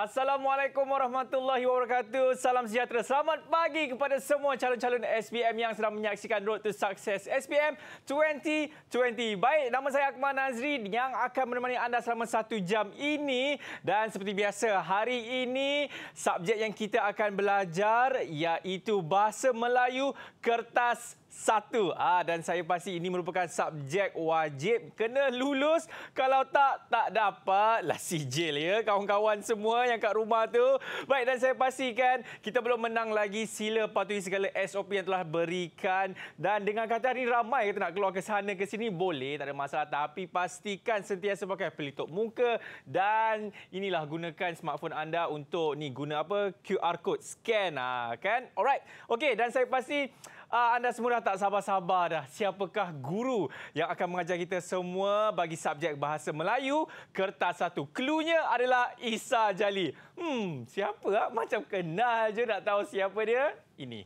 Assalamualaikum warahmatullahi wabarakatuh. Salam sejahtera. Selamat pagi kepada semua calon-calon SPM yang sedang menyaksikan Road to Success SPM 2020. Baik, nama saya Akmal Nazri yang akan menemani anda selama satu jam ini. Dan seperti biasa, hari ini subjek yang kita akan belajar iaitu Bahasa Melayu Kertas satu. Ah ha, dan saya pasti ini merupakan subjek wajib kena lulus. Kalau tak tak dapat lah sijil ya kawan-kawan semua yang kat rumah tu. Baik dan saya pastikan kita belum menang lagi sila patuhi segala SOP yang telah berikan dan dengan kata ini ramai kita nak keluar ke sana ke sini boleh tak ada masalah tapi pastikan sentiasa pakai pelitup muka dan inilah gunakan smartphone anda untuk ni guna apa QR code scan ah ha, kan. Alright. okay dan saya pasti Ah, anda semua dah tak sabar-sabar dah. Siapakah guru yang akan mengajar kita semua bagi subjek bahasa Melayu kertas satu? Cluenya adalah Isa Jali. Hmm, siapa? Ah? Macam kenal je nak tahu siapa dia. Ini.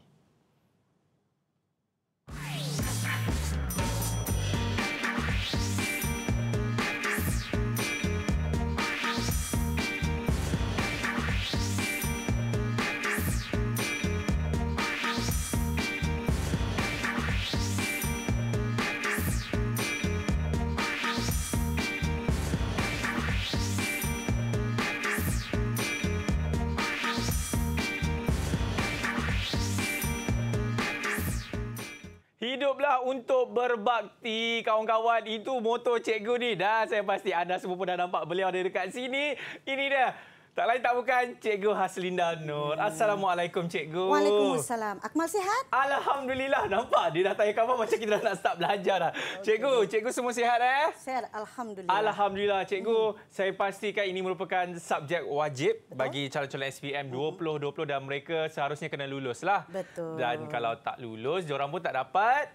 Hiduplah untuk berbakti kawan-kawan itu motor cikgu ni dah saya pasti anda semua pun dah nampak beliau ada dekat sini ini dia tak lain tak bukan Cikgu Haslinda Nur. Hmm. Assalamualaikum Cikgu. Waalaikumsalam. Akmal sihat? Alhamdulillah. Nampak dia dah tanya khabar macam kita dah nak start belajar dah. Okay. Cikgu, cikgu semua sihat eh? Sihat. Alhamdulillah. Alhamdulillah. Cikgu, hmm. saya pastikan ini merupakan subjek wajib Betul? bagi calon-calon SPM 2020 hmm. dan mereka seharusnya kena lulus lah. Betul. Dan kalau tak lulus, diorang pun tak dapat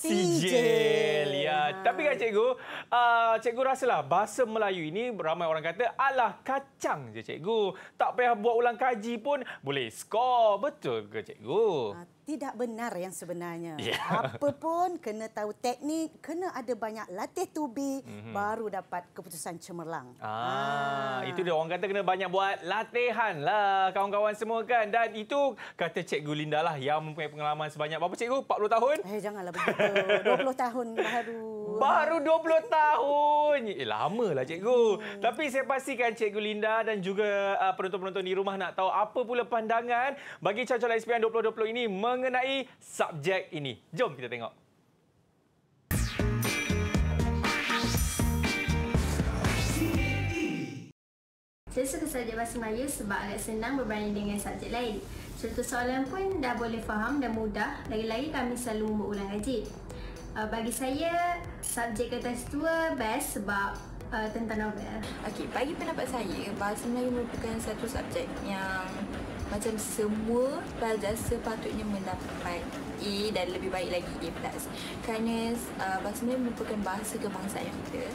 sijil. Ya, tapi kan cikgu, uh, cikgu rasalah bahasa Melayu ini ramai orang kata alah kacang je cikgu. Tak payah buat ulang kaji pun boleh skor. Betul ke cikgu? Uh, tidak benar yang sebenarnya. Yeah. Apa pun kena tahu teknik, kena ada banyak latih tubi mm-hmm. baru dapat keputusan cemerlang. Ah, ah, itu dia orang kata kena banyak buat latihan lah kawan-kawan semua kan. Dan itu kata Cikgu Linda lah yang mempunyai pengalaman sebanyak berapa Cikgu? 40 tahun? Eh janganlah begitu. 20 tahun baru. Baru 20 tahun. Eh, lama lah cikgu. Tapi saya pastikan cikgu Linda dan juga uh, penonton-penonton di rumah nak tahu apa pula pandangan bagi calon-calon SPM 2020 ini mengenai subjek ini. Jom kita tengok. Saya suka saja bahasa Melayu sebab agak senang berbanding dengan subjek lain. Contoh soalan pun dah boleh faham dan mudah. Lagi-lagi kami selalu membuat ulang kaji uh, bagi saya subjek kertas tua uh, best sebab uh, tentang novel. Okey, bagi pendapat saya bahasa Melayu merupakan satu subjek yang macam semua pelajar sepatutnya mendapat A dan lebih baik lagi A+. Kerana uh, bahasa Melayu merupakan bahasa kebangsaan kita.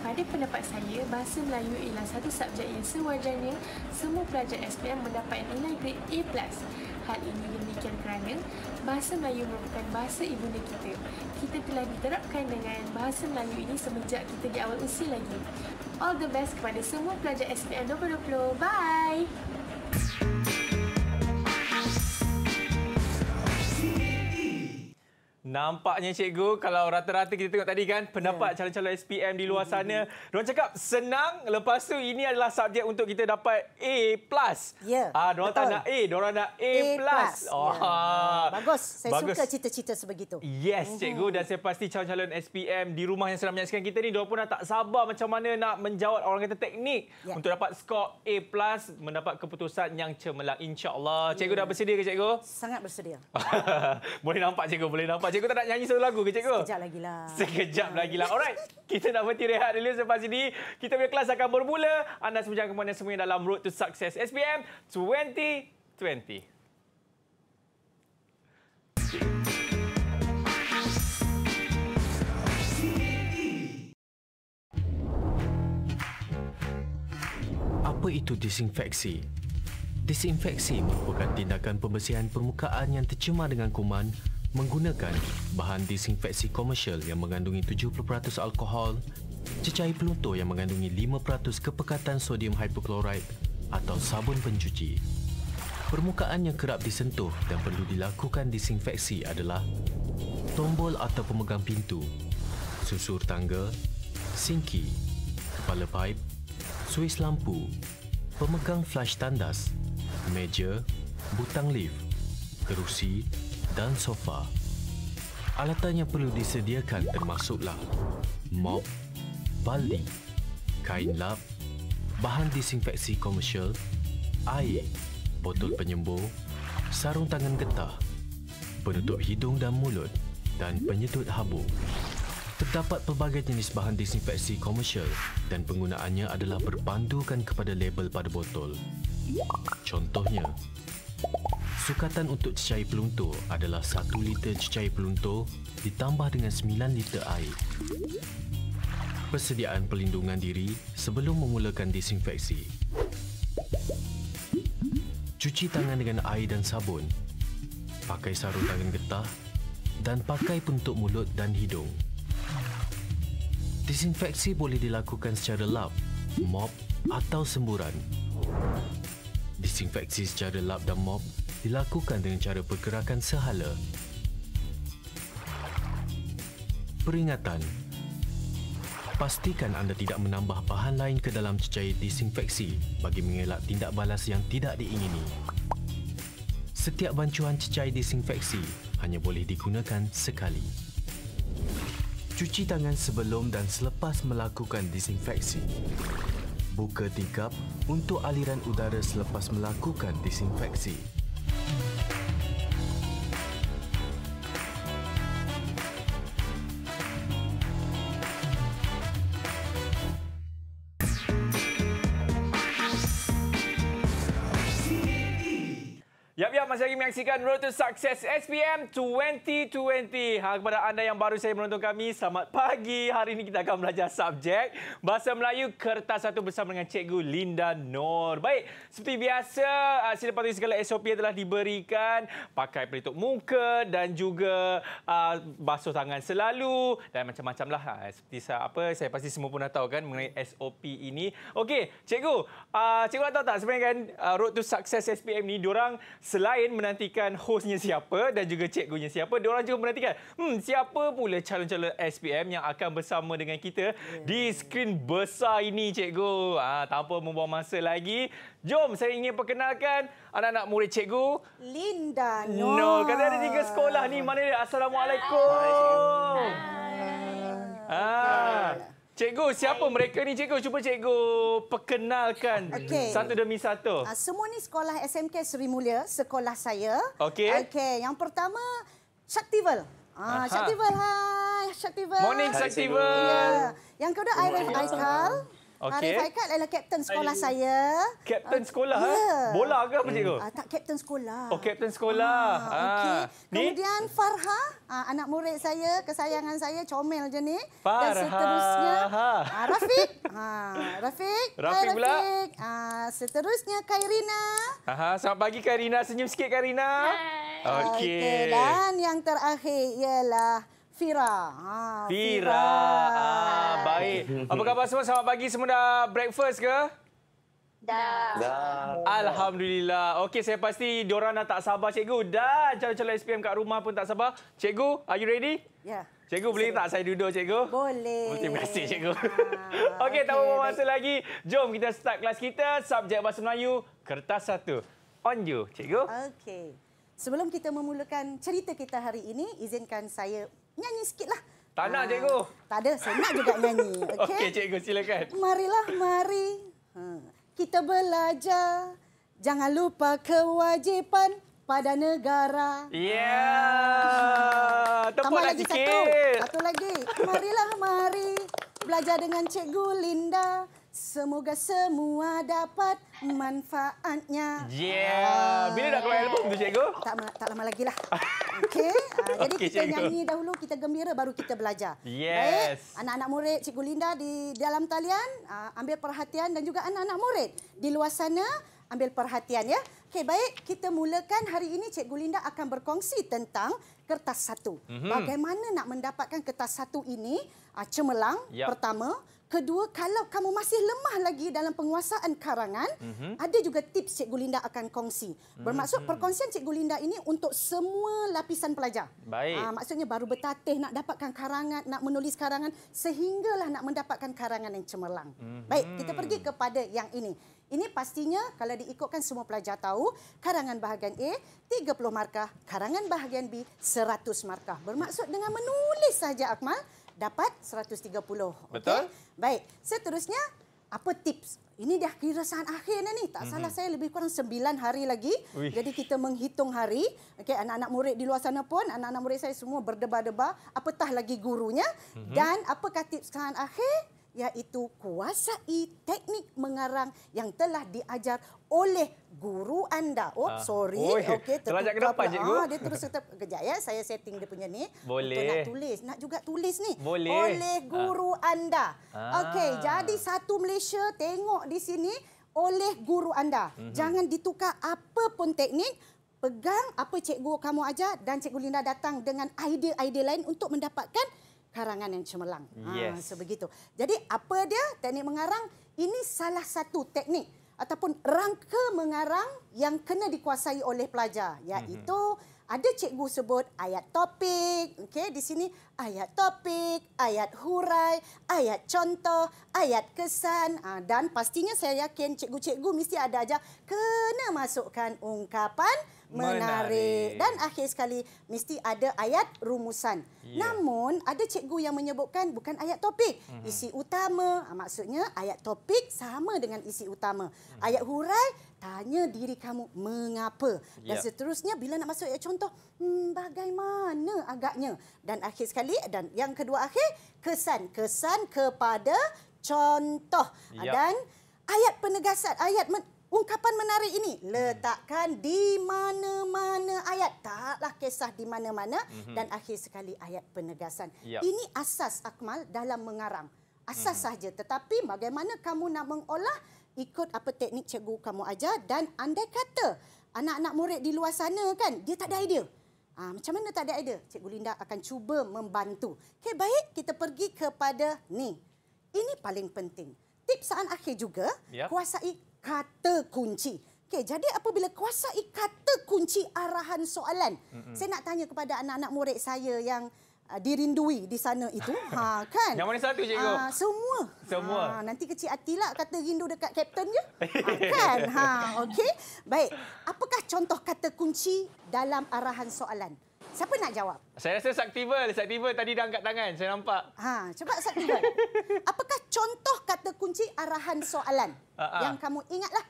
Pada pendapat saya, bahasa Melayu ialah satu subjek yang sewajarnya semua pelajar SPM mendapat nilai grade A+. Hal ini demikian kerana bahasa Melayu merupakan bahasa ibu ibunda kita. Kita telah diterapkan dengan bahasa Melayu ini semenjak kita di awal usia lagi. All the best kepada semua pelajar SPM 2020. Bye! Nampaknya cikgu kalau rata-rata kita tengok tadi kan pendapat ya. calon-calon yeah. SPM di luar sana. Mm-hmm. cakap senang lepas tu ini adalah subjek untuk kita dapat A+. Ya. Yeah. Ah diorang tak nak A, diorang nak A+. A+. Oh. Yeah. Ya. Bagus. Saya Bagus. suka cita-cita sebegitu. Yes mhm. cikgu dan saya pasti calon-calon SPM di rumah yang sedang menyaksikan kita ni diorang pun dah tak sabar macam mana nak menjawat orang kata teknik yeah. untuk dapat skor A+ mendapat keputusan yang cemerlang insya-Allah. Cikgu yeah. dah bersedia ke cikgu? Sangat bersedia. boleh nampak cikgu, boleh nampak cikgu. Cikgu tak nak nyanyi satu lagu ke cikgu? Sekejap lagi lah. Sekejap lagi lah. Alright. Kita nak berhenti rehat dulu selepas ini. Kita punya kelas akan bermula. Anda semua jangan kemana semuanya dalam Road to Success SPM 2020. Apa itu disinfeksi? Disinfeksi merupakan tindakan pembersihan permukaan yang tercemar dengan kuman Menggunakan bahan disinfeksi komersial yang mengandungi 70% alkohol, cecair peluntur yang mengandungi 5% kepekatan sodium hypochlorite atau sabun pencuci. Permukaan yang kerap disentuh dan perlu dilakukan disinfeksi adalah tombol atau pemegang pintu, susur tangga, sinki, kepala paip, suis lampu, pemegang flash tandas, meja, butang lift, kerusi, dan sofa. Alatan yang perlu disediakan termasuklah mop, bali, kain lap, bahan disinfeksi komersial, air, botol penyembuh, sarung tangan getah, penutup hidung dan mulut dan penyedut habuk. Terdapat pelbagai jenis bahan disinfeksi komersial dan penggunaannya adalah berpandukan kepada label pada botol. Contohnya, Sukatan untuk cecair peluntur adalah 1 liter cecair peluntur ditambah dengan 9 liter air. Persediaan pelindungan diri sebelum memulakan disinfeksi. Cuci tangan dengan air dan sabun. Pakai sarung tangan getah dan pakai penutup mulut dan hidung. Disinfeksi boleh dilakukan secara lap, mop atau semburan. Disinfeksi secara lap dan mop dilakukan dengan cara pergerakan sehala. Peringatan Pastikan anda tidak menambah bahan lain ke dalam cecair disinfeksi bagi mengelak tindak balas yang tidak diingini. Setiap bancuhan cecair disinfeksi hanya boleh digunakan sekali. Cuci tangan sebelum dan selepas melakukan disinfeksi buka tingkap untuk aliran udara selepas melakukan disinfeksi. masih lagi menyaksikan Road to Success SPM 2020. Ha, kepada anda yang baru saya menonton kami, selamat pagi. Hari ini kita akan belajar subjek Bahasa Melayu Kertas 1 bersama dengan Cikgu Linda Nor. Baik, seperti biasa, ah, sila patut segala SOP yang telah diberikan. Pakai pelitup muka dan juga uh, basuh tangan selalu dan macam macamlah Ha, ah, seperti apa, saya pasti semua pun dah tahu kan mengenai SOP ini. Okey, Cikgu, uh, Cikgu dah tahu tak sebenarnya kan uh, Road to Success SPM ni, diorang selain lain menantikan hostnya siapa dan juga cikgunya siapa. Orang juga menantikan hmm, siapa pula calon-calon SPM yang akan bersama dengan kita hmm. di skrin besar ini cikgu. Ha, tanpa membuang masa lagi, jom saya ingin perkenalkan anak-anak murid cikgu. Linda Noor. No, kata ada tiga sekolah ni. Mana dia? Assalamualaikum. Hai. Hai. Hai. Ha. Hai. Hai. Hai. Cikgu, siapa Hai. mereka ni cikgu? Cuba cikgu perkenalkan okay. satu demi satu. Uh, semua ni sekolah SMK Seri Mulia, sekolah saya. Okey. Okey, yang pertama Shaktival. Ah, Shaktival. Hai, Shaktival. Morning Shaktival. Yeah. Yang kedua Irene Aikal. Okay. Arif Haikat adalah kapten sekolah Ayuh. saya. Kapten ah, sekolah? Ya. Ha? Bola ke apa cikgu? Hmm. Uh, tak, kapten sekolah. Oh, kapten sekolah. Ah, ha. okay. ah. Kemudian Farha, uh, anak murid saya, kesayangan saya, comel je ni. Farha. Dan seterusnya, uh, Rafiq. Uh, Rafiq. Rafiq. Rafiq pula. Rafiq. Uh, seterusnya, Kairina. Aha, selamat pagi, Kairina. Senyum sikit, Kairina. Hai. Okay. okay. Dan yang terakhir ialah... Fira. Ha, Fira. Fira. Ah, baik. Apa khabar semua? Selamat pagi. Semua dah breakfast ke? Dah. dah. Alhamdulillah. Okey, saya pasti diorang dah tak sabar, cikgu. Dah calon-calon SPM kat rumah pun tak sabar. Cikgu, are you ready? Ya. Cikgu, boleh saya. tak saya duduk, cikgu? Boleh. Oh, terima kasih, cikgu. Ah, okey, okay, tak apa masa lagi. Jom kita start kelas kita. Subjek Bahasa Melayu, kertas satu. On you, cikgu. Okey. Sebelum kita memulakan cerita kita hari ini, izinkan saya nyanyi sikitlah. Tak nak, ah, cikgu. Tak ada, saya nak juga nyanyi. Okey, okay, cikgu, silakan. Marilah, mari. Ha, kita belajar. Jangan lupa kewajipan pada negara. Ya. Yeah. Ha. Tambah lah lagi sikit. Satu. satu lagi. Marilah, mari. Belajar dengan cikgu Linda. Semoga semua dapat manfaatnya. Yeah. Bila dah keluar album tu, cikgu? Tak, tak lama lagi lah. Okay, Uh, jadi kita cikgu. nyanyi dahulu, kita gembira, baru kita belajar. Yes. Anak-anak murid, cikgu Linda di dalam talian, uh, ambil perhatian dan juga anak-anak murid di luar sana, ambil perhatian ya. Okay, baik. Kita mulakan hari ini, cikgu Linda akan berkongsi tentang kertas satu. Mm -hmm. Bagaimana nak mendapatkan kertas satu ini, uh, cemerlang yep. Ya. pertama, Kedua, kalau kamu masih lemah lagi dalam penguasaan karangan, mm -hmm. ada juga tips Cikgu Linda akan kongsi. Bermaksud mm -hmm. perkongsian Cikgu Linda ini untuk semua lapisan pelajar. Baik. Aa, ah, maksudnya baru bertatih nak dapatkan karangan, nak menulis karangan, sehinggalah nak mendapatkan karangan yang cemerlang. Mm -hmm. Baik, kita pergi kepada yang ini. Ini pastinya kalau diikutkan semua pelajar tahu, karangan bahagian A, 30 markah. Karangan bahagian B, 100 markah. Bermaksud dengan menulis saja, Akmal dapat 130. Betul. Okay? Baik. Seterusnya, apa tips? Ini dah kira saat akhirnya ni. Tak mm -hmm. salah mhm. saya lebih kurang 9 hari lagi. Uih. Jadi kita menghitung hari. Okey, anak-anak murid di luar sana pun, anak-anak murid saya semua berdebar-debar. Apatah lagi gurunya. Mm -hmm. Dan apakah tips saat akhir? iaitu kuasai teknik mengarang yang telah diajar oleh guru anda. Oh, ha. sorry. Okey, terlajak kenapa, Cikgu? Ah, dia terus kata, kejap ya, saya setting dia punya ni. Boleh. Untuk nak tulis. Nak juga tulis ni. Boleh. Oleh ah. guru ha. anda. Ha. Okey, jadi satu Malaysia tengok di sini oleh guru anda. Mm-hmm. Jangan ditukar apa pun teknik. Pegang apa cikgu kamu ajar dan cikgu Linda datang dengan idea-idea lain untuk mendapatkan karangan yang cemerlang. Hmm, ah, yes. Ha, sebegitu. Jadi apa dia teknik mengarang? Ini salah satu teknik ataupun rangka mengarang yang kena dikuasai oleh pelajar iaitu mm-hmm. ada cikgu sebut ayat topik okey di sini ayat topik ayat hurai ayat contoh ayat kesan ha, dan pastinya saya yakin cikgu-cikgu mesti ada ajar kena masukkan ungkapan menarik. Dan akhir sekali, mesti ada ayat rumusan. Ya. Namun, ada cikgu yang menyebutkan bukan ayat topik. Hmm. Isi utama, ah, maksudnya ayat topik sama dengan isi utama. Hmm. Ayat hurai, tanya diri kamu mengapa. Dan ya. seterusnya, bila nak masuk ayat contoh, hmm, bagaimana agaknya. Dan akhir sekali, dan yang kedua akhir, kesan. Kesan kepada contoh. Ah, ya. Dan ayat penegasan, ayat ungkapan menarik ini. Letakkan di mana-mana ayat. Taklah kisah di mana-mana. Mhm. Dan akhir sekali ayat penegasan. Yep. Ya. Ini asas Akmal dalam mengarang. Asas hmm. sahaja. Tetapi bagaimana kamu nak mengolah ikut apa teknik cikgu kamu ajar. Dan andai kata anak-anak murid di luar sana kan, dia tak ada mhm. idea. Ha, macam mana tak ada idea? Cikgu Linda akan cuba membantu. Okay baik. Kita pergi kepada ni. Ini paling penting. Tipsan akhir juga, yep. Ya. kuasai kata kunci. Okay, jadi apabila kuasai kata kunci arahan soalan, mm-hmm. saya nak tanya kepada anak-anak murid saya yang uh, dirindui di sana itu, ha kan? Yang mana satu cikgu? Uh, ah, semua. Semua. Ha, nanti kecil hati lah kata rindu dekat kapten je. ha, kan? Ha, okey. Baik. Apakah contoh kata kunci dalam arahan soalan? Siapa nak jawab? Saya rasa Saktival. Saktival tadi dah angkat tangan. Saya nampak. Ha, cuba Saktival. Apakah contoh kata kunci arahan soalan uh ha, -huh. Ha. yang kamu ingatlah?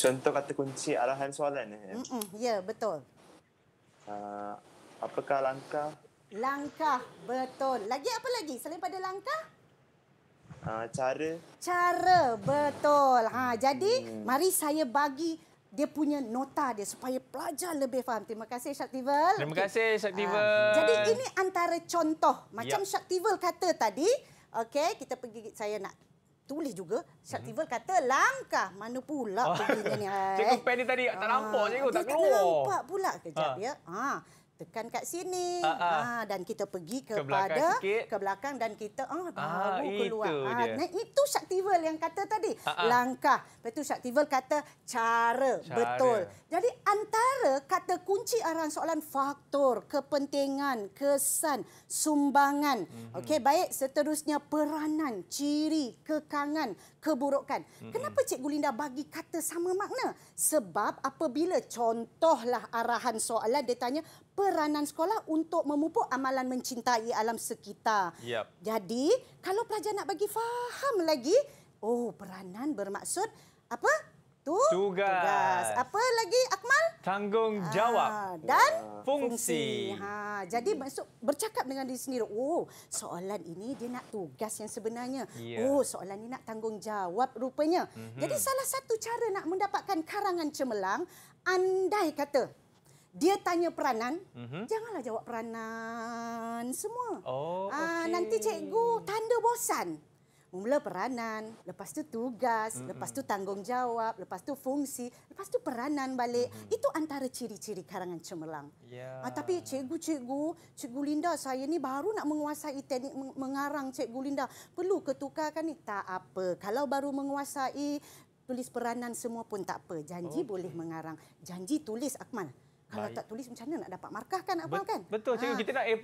Contoh kata kunci arahan soalan? Mm -mm. Ya, betul. Uh, apakah langkah? Langkah, betul. Lagi apa lagi selain pada langkah? cara. Cara, betul. Ha, jadi, hmm. mari saya bagi dia punya nota dia supaya pelajar lebih faham. Terima kasih Shaktival. Terima kasih Shaktival. Ah. Uh, jadi ini antara contoh macam ya. yep. Shaktival kata tadi, okey kita pergi saya nak tulis juga. Shaktival mhm. hmm. kata langkah mana pula oh. pergi ni. Cikgu eh. pen ni tadi tak ah, nampak uh, cikgu tak keluar. Tak nampak pula kejap uh. ya. Ha. Uh tekan kat sini ah, ah. Ah, dan kita pergi kepada ke belakang, ke belakang dan kita ah, ah baru itu keluar. Ah, dia. nah, itu shaktivel yang kata tadi. Ah, ah. Langkah. Lepas tu Shaktival kata cara. cara. Betul. Jadi antara kata kunci arahan soalan faktor, kepentingan, kesan, sumbangan. Mm -hmm. Okey, baik. Seterusnya peranan, ciri, kekangan, keburukan. Mm -hmm. Kenapa Cikgu Linda bagi kata sama makna? Sebab apabila contohlah arahan soalan dia tanya peranan sekolah untuk memupuk amalan mencintai alam sekitar. Yep. Jadi, kalau pelajar nak bagi faham lagi, oh peranan bermaksud apa? Tu tugas. tugas. Apa lagi Akmal? Tanggungjawab. Ha, ah, dan ya. fungsi. Ha, jadi maksud bercakap dengan diri sendiri, oh, soalan ini dia nak tugas yang sebenarnya. Ya. Oh, soalan ini nak tanggungjawab rupanya. Mm -hmm. Jadi salah satu cara nak mendapatkan karangan cemerlang, andai kata dia tanya peranan, mm -hmm. janganlah jawab peranan semua. Oh, ah, okay. Nanti cikgu tanda bosan. Mula peranan, lepas tu tugas, mm -hmm. lepas tu tanggungjawab, lepas tu fungsi, lepas tu peranan balik. Mm -hmm. Itu antara ciri-ciri karangan cemerlang. Yeah. Ah, tapi cikgu-cikgu, cikgu Linda saya ni baru nak menguasai teknik mengarang cikgu Linda. Perlu ketukarkan ni? Tak apa. Kalau baru menguasai, tulis peranan semua pun tak apa. Janji okay. boleh mengarang. Janji tulis, Akmal. Kalau baik. tak tulis macam mana nak dapat markah kan apa kan? Betul, cikgu ha. kita nak A+.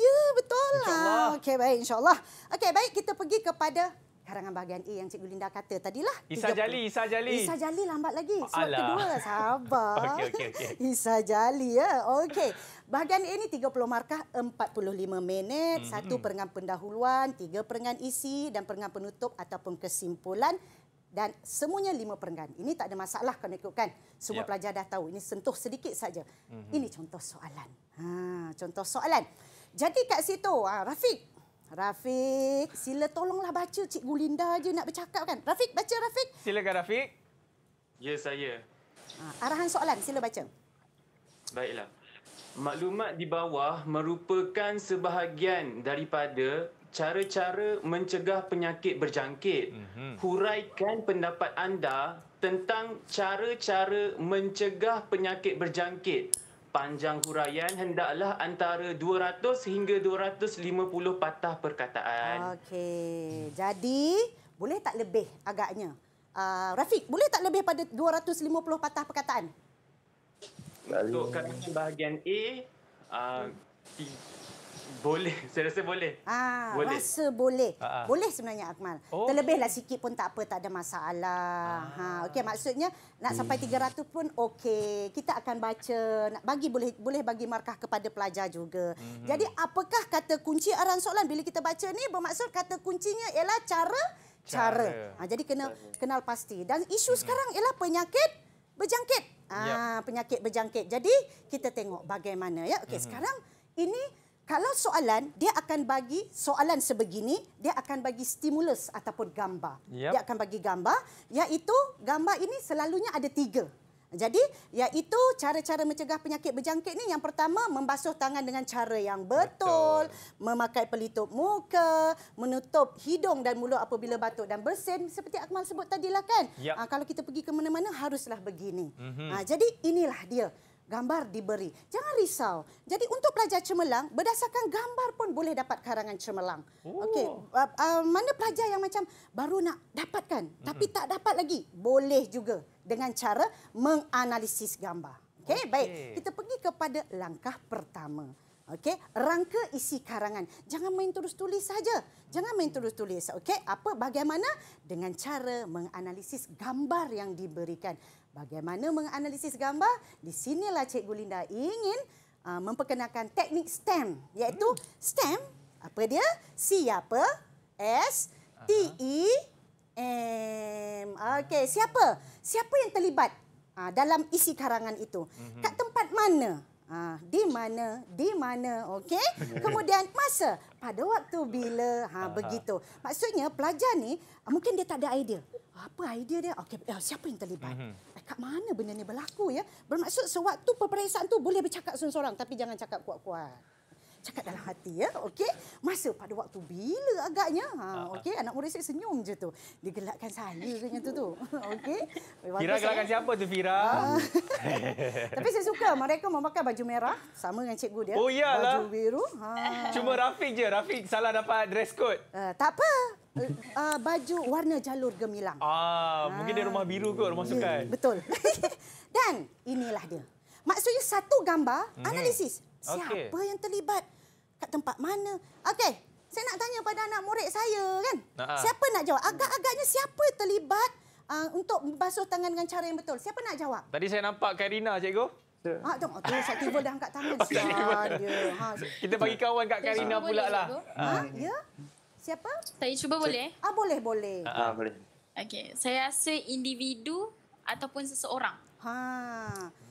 Ya, betul lah. Okey, baik insyaAllah. Okey, baik kita pergi kepada karangan bahagian A yang Cikgu Linda kata tadilah. Isa Jali, Isa Jali. Isa Jali lambat lagi. Sebab Alah. kedua, sabar. okey, okey. Okay. Isa Jali, ya. Okey. Bahagian A ni 30 markah, 45 minit. Hmm, Satu mm -hmm. perengan pendahuluan, tiga perengan isi dan perengan penutup ataupun kesimpulan dan semuanya lima perenggan. Ini tak ada masalah kalau nak ikutkan. Semua ya. pelajar dah tahu. Ini sentuh sedikit saja. Mm-hmm. Ini contoh soalan. Ha, contoh soalan. Jadi kat situ, ha, Rafiq. Rafiq, sila tolonglah baca Cik Gulinda je nak bercakap kan. Rafiq, baca Rafiq. Silakan Rafiq. Ya, saya. Ha, arahan soalan, sila baca. Baiklah. Maklumat di bawah merupakan sebahagian daripada cara-cara mencegah penyakit berjangkit. Mm-hmm. Huraikan pendapat anda tentang cara-cara mencegah penyakit berjangkit. Panjang huraian hendaklah antara 200 hingga 250 patah perkataan. Okey. Jadi, boleh tak lebih agaknya? Uh, Rafiq, boleh tak lebih pada 250 patah perkataan? Untuk so, bahagian A, uh, boleh. Saya rasa boleh. Ah, boleh. rasa boleh. Ah, ah. Boleh sebenarnya Akmal. Oh. Terlebihlah sikit pun tak apa, tak ada masalah. Ha, ah. Ha, okey, maksudnya nak sampai 300 hmm. pun okey. Kita akan baca, nak bagi boleh boleh bagi markah kepada pelajar juga. Mm -hmm. Jadi, apakah kata kunci aran soalan bila kita baca ni bermaksud kata kuncinya ialah cara cara. cara. Ha, jadi kena cara. kenal pasti. Dan isu -hmm. sekarang ialah penyakit berjangkit. Ah, yep. penyakit berjangkit. Jadi, kita tengok bagaimana ya. Okey, -hmm. sekarang ini kalau soalan dia akan bagi soalan sebegini dia akan bagi stimulus ataupun gambar yep. dia akan bagi gambar iaitu gambar ini selalunya ada tiga. Jadi iaitu cara-cara mencegah penyakit berjangkit ni yang pertama membasuh tangan dengan cara yang betul, betul. memakai pelitup muka, menutup hidung dan mulut apabila batuk dan bersin seperti Akmal sebut tadilah kan. Yep. Ha, kalau kita pergi ke mana-mana haruslah begini. Mm-hmm. Ha, jadi inilah dia gambar diberi. Jangan risau. Jadi untuk pelajar cemerlang, berdasarkan gambar pun boleh dapat karangan cemerlang. Oh. Okey, uh, uh, mana pelajar yang macam baru nak dapatkan mm -hmm. tapi tak dapat lagi, boleh juga dengan cara menganalisis gambar. Okey, okay. baik. Kita pergi kepada langkah pertama. Okey, rangka isi karangan. Jangan main terus tulis saja. Jangan main terus tulis. Okey, apa bagaimana dengan cara menganalisis gambar yang diberikan bagaimana menganalisis gambar? Di sinilah Cikgu Linda ingin uh, memperkenalkan teknik STEM. Iaitu hmm. STEM, apa dia? Siapa S, T, E, M. Okey, siapa? Siapa yang terlibat uh, dalam isi karangan itu? Mhm. Kat tempat mana? Ha, di mana, di mana, okey? Kemudian masa, pada waktu bila, ha, begitu. Maksudnya pelajar ni ah, mungkin dia tak ada idea. Apa idea dia? Okey, eh, siapa yang terlibat? Mhm. Eh, kat mana benda ni berlaku ya? Bermaksud sewaktu peperiksaan tu boleh bercakap seorang-seorang tapi jangan cakap kuat-kuat cakap dalam hati ya okey masa pada waktu bila agaknya ha ah, ah. okey anak murid saya senyum je tu dia gelakkan saya ke tu tu okey Fira eh? gelakkan saya... siapa tu Fira ah. tapi saya suka mereka memakai baju merah sama dengan cikgu dia oh, iyalah. baju biru ha cuma Rafiq je Rafiq salah dapat dress code uh, tak apa uh, baju warna jalur gemilang ah ha. mungkin dia rumah biru kot rumah sukan betul dan inilah dia Maksudnya satu gambar, mhm. analisis. Hmm. Siapa okay. yang terlibat? Kat tempat mana? Okey, saya nak tanya pada anak murid saya kan? Nah, siapa nak jawab? Agak-agaknya siapa terlibat uh, untuk basuh tangan dengan cara yang betul? Siapa nak jawab? Tadi saya nampak Karina, cikgu. Ah, jom. Oh, tu Syatibul dah angkat tangan. Okay, Sian ah, Ha. Kita bagi kawan kat Karina pula lah. Ha? Ya? Siapa? Saya cuba boleh? Eh? Ah, boleh, boleh. Ah, ah, ah, boleh. Okey, saya rasa individu ataupun seseorang. Ha.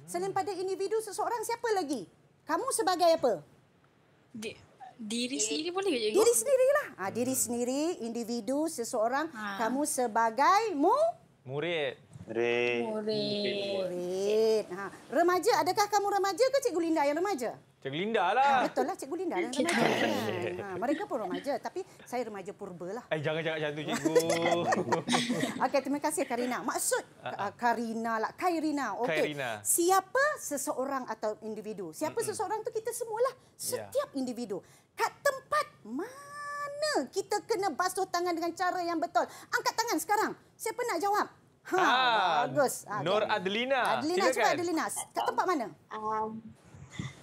Selain pada individu, seseorang, siapa lagi? Kamu sebagai apa? Di, diri sendiri boleh ke? Diri sendirilah. Ha, diri sendiri, individu, seseorang. Ha. Kamu sebagai mu? Murid. Murid. Murid. Murid. Ha. Remaja, adakah kamu remaja ke Cikgu Linda yang remaja? Cikgu Linda lah. Betul lah Cikgu Linda yang remaja. Kan. Ha. Mereka pun remaja tapi saya remaja purba lah. Eh, jangan cakap macam tu Cikgu. Okey, terima kasih Karina. Maksud uh-huh. Karina lah. Kairina. Okay. Kairina. Siapa seseorang atau individu? Siapa Mm-mm. seseorang tu kita semualah. Ya. Setiap yeah. individu. Kat tempat mana? kita kena basuh tangan dengan cara yang betul. Angkat tangan sekarang. Siapa nak jawab? Ha, bagus. Ha, Nur kan. Adelina. Adelina Silakan. cuba Adelina. Kat tempat mana? Um,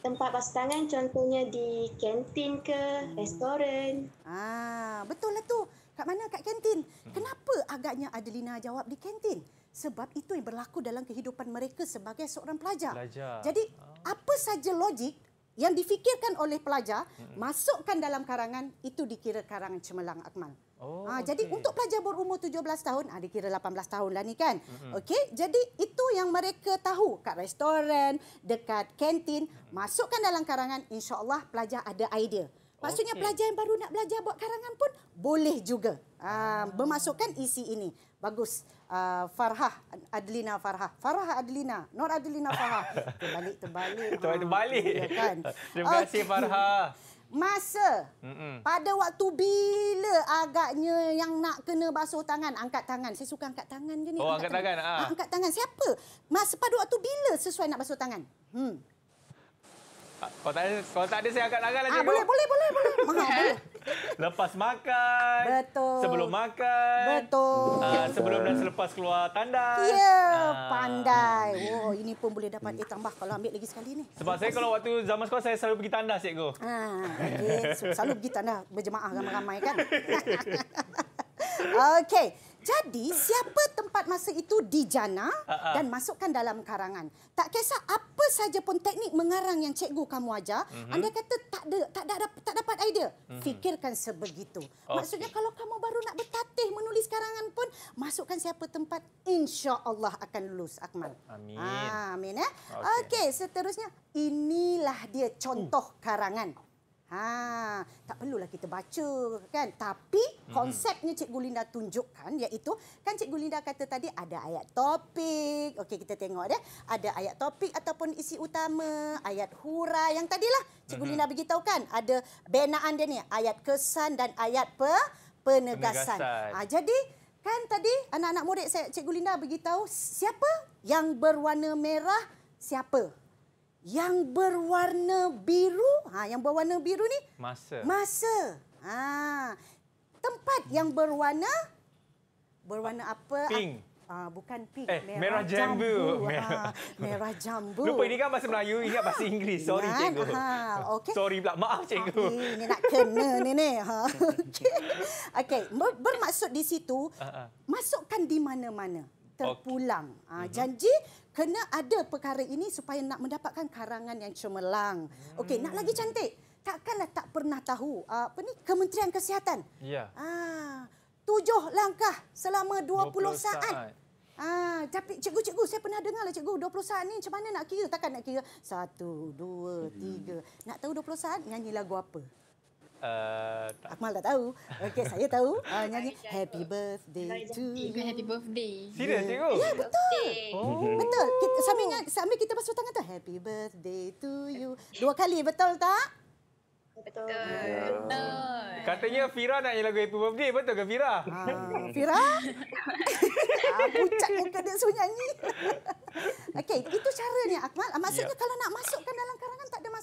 tempat pasangan contohnya di kantin ke hmm. restoran. Ah, betul lah tu. Kat mana? Kat kantin. Kenapa agaknya Adelina jawab di kantin? Sebab itu yang berlaku dalam kehidupan mereka sebagai seorang pelajar. pelajar. Jadi, oh. apa saja logik yang difikirkan oleh pelajar, hmm. masukkan dalam karangan, itu dikira karangan cemerlang Akmal. Oh, ha, ah, okay. Jadi untuk pelajar berumur 17 tahun, ha, dikira 18 tahun lah ni kan. Mm-hmm. Okey, jadi itu yang mereka tahu kat restoran, dekat kantin. Masukkan dalam karangan, insyaAllah pelajar ada idea. Maksudnya okay. pelajar yang baru nak belajar buat karangan pun boleh juga. Ha, ah, bermasukkan isi ini. Bagus. Uh, Farhah Adelina Farha Farhah Adelina. Nur Adelina Farhah. Terbalik, terbalik. Terbalik, terbalik. Ha, kan? Terima kasih okay. Farhah masa Mm-mm. pada waktu bila agaknya yang nak kena basuh tangan angkat tangan saya suka angkat tangan je ni oh angkat, angkat tangan, tangan. Ha. Ha, angkat tangan siapa masa pada waktu bila sesuai nak basuh tangan hmm Ah, kalau tak, kalau tak ada saya akan agak lagi. Ah, boleh, boleh, boleh. boleh. Lepas makan. Betul. Sebelum makan. Betul. Ah, sebelum dan selepas keluar tandas. Ya, yeah, ah. pandai. Oh, ini pun boleh dapat dia tambah kalau ambil lagi sekali ni. Sebab saya kalau waktu zaman sekolah saya selalu pergi tandas cikgu. Ah, okay. Selalu pergi tandas berjemaah ramai-ramai kan. Okey. Jadi siapa tempat masa itu dijana ah, ah. dan masukkan dalam karangan. Tak kisah apa saja pun teknik mengarang yang cikgu kamu ajar, mm-hmm. anda kata tak ada tak ada tak dapat idea. Mm-hmm. Fikirkan sebegitu. Okay. Maksudnya kalau kamu baru nak bertatih menulis karangan pun masukkan siapa tempat insya-Allah akan lulus Akmal. Amin. Ah, amin ya. Okey, okay, seterusnya inilah dia contoh uh. karangan. Ha, tak perlulah kita baca kan. Tapi konsepnya Cik Gulinda tunjukkan iaitu kan Cik Gulinda kata tadi ada ayat topik. Okey kita tengok dia. Ada ayat topik ataupun isi utama, ayat hurai yang tadilah Cik Gulinda bagi tahu kan. Ada benaan dia ni, ayat kesan dan ayat pe, penegasan. Ha, jadi kan tadi anak-anak murid saya Gulinda bagi tahu siapa yang berwarna merah siapa? yang berwarna biru ha yang berwarna biru ni masa masa ha tempat yang berwarna berwarna apa pink ah, ah bukan pink eh, merah, merah jambu, jambu. Ah, merah. Ha, merah jambu lupa ini kan bahasa Melayu ini kan bahasa Inggeris sorry Yan. cikgu ha okey sorry pula maaf ah, cikgu ha, ini nak kena ni ha okey okay. bermaksud di situ ha, ha. masukkan di mana-mana terpulang okay. ha, mhm. janji kena ada perkara ini supaya nak mendapatkan karangan yang cemerlang. Hmm. Okey, nak lagi hmm. cantik. Takkanlah tak pernah tahu ah, apa ni Kementerian Kesihatan. Ya. Ah, tujuh langkah selama 20, 20 saat. saat. Ah, tapi cikgu-cikgu saya pernah dengar lah cikgu 20 saat ni macam mana nak kira? Takkan nak kira Satu, dua, hmm. tiga. Nak tahu 20 saat nyanyi lagu apa? tak. Eh, Akmal tak tahu. Okey, saya tahu. Uh, nyanyi happy birthday to you. Happy birthday. Serius, yeah. cikgu? Ya, yeah, betul. Oh. Betul. Kita, sambil, sambil kita basuh tangan tu, happy birthday to you. Dua kali, betul tak? Betul. Yeah. Ya. Katanya Fira nak nyanyi lagu Happy Birthday. Betul ke Fira? Uh, Fira? Ah, pucat muka kena suruh nyanyi. Okey, itu caranya Akmal. Maksudnya yeah. kalau nak masukkan dalam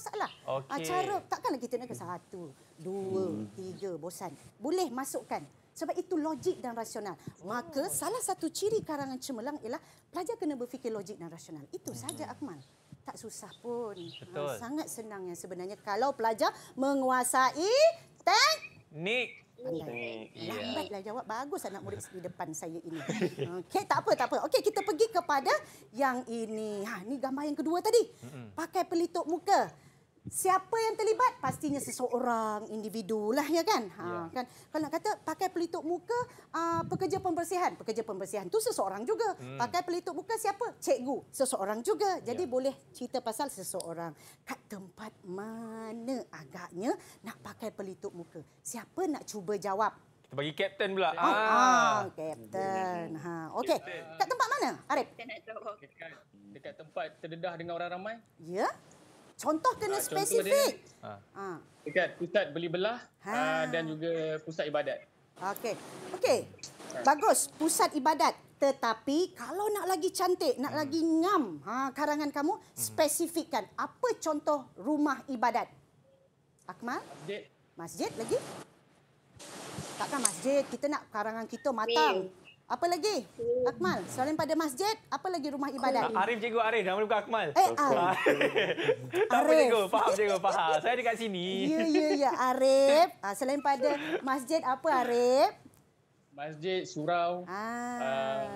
masalah. Ah, okay. Ha, cara takkanlah kita nak satu, dua, hmm. tiga, bosan. Boleh masukkan. Sebab itu logik dan rasional. Maka oh. salah satu ciri karangan cemerlang ialah pelajar kena berfikir logik dan rasional. Itu hmm. saja hmm. Akmal. Tak susah pun. Ah, Betul. Ha, sangat senang yang sebenarnya kalau pelajar menguasai teknik. Okay. Ya. Lambatlah jawab. Bagus anak murid di depan saya ini. Okey, tak apa, tak apa. Okey, kita pergi kepada yang ini. Ha, ini gambar yang kedua tadi. Hmm. Pakai pelitup muka siapa yang terlibat pastinya seseorang individu lah ya kan ha ya. kan kalau nak kata pakai pelitup muka uh, pekerja pembersihan pekerja pembersihan tu seseorang juga hmm. pakai pelitup muka siapa cikgu seseorang juga jadi ya. boleh cerita pasal seseorang kat tempat mana agaknya nak pakai pelitup muka siapa nak cuba jawab kita bagi kapten pula oh, ah. ah kapten ah, ha okey kat tempat mana arif dekat, dekat tempat terdedah dengan orang ramai ya yeah? Contoh kena uh, ah, spesifik. Contoh dia, ah. Ah. Dekat pusat beli belah ha. uh, dan juga pusat ibadat. Okey. Okey. Bagus. Pusat ibadat. Tetapi kalau nak lagi cantik, nak hmm. lagi ngam ha, karangan kamu, hmm. spesifikkan. Apa contoh rumah ibadat? Akmal? Masjid. Masjid lagi? Takkan masjid. Kita nak karangan kita matang. Hmm. Apa lagi? Akmal, selain pada masjid, apa lagi rumah ibadat? Arif cikgu Arif, nama bukan Akmal. Eh, Arif. Arif. Arif. Cikgu, faham cikgu, faham. Saya dekat sini. Ya, ya, ya. Arif, ah, selain pada masjid, apa Arif? Masjid, surau. Ah. ah.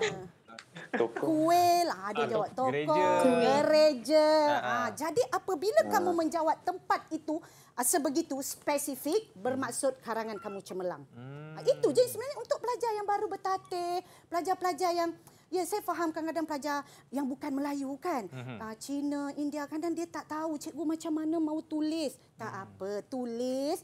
Toko. lah, ada ah, jawab toko. Gereja. gereja. Ah, ah. Ah. Jadi apabila ah. kamu menjawab tempat itu, sebegitu spesifik bermaksud karangan kamu cemerlang. Hmm. Ah, itu je sebenarnya untuk pelajar yang baru bertatih, pelajar-pelajar yang ya saya faham kadang-kadang pelajar yang bukan Melayu kan, hmm. Cina, India dan dia tak tahu cikgu macam mana mau tulis. Tak hmm. apa, tulis.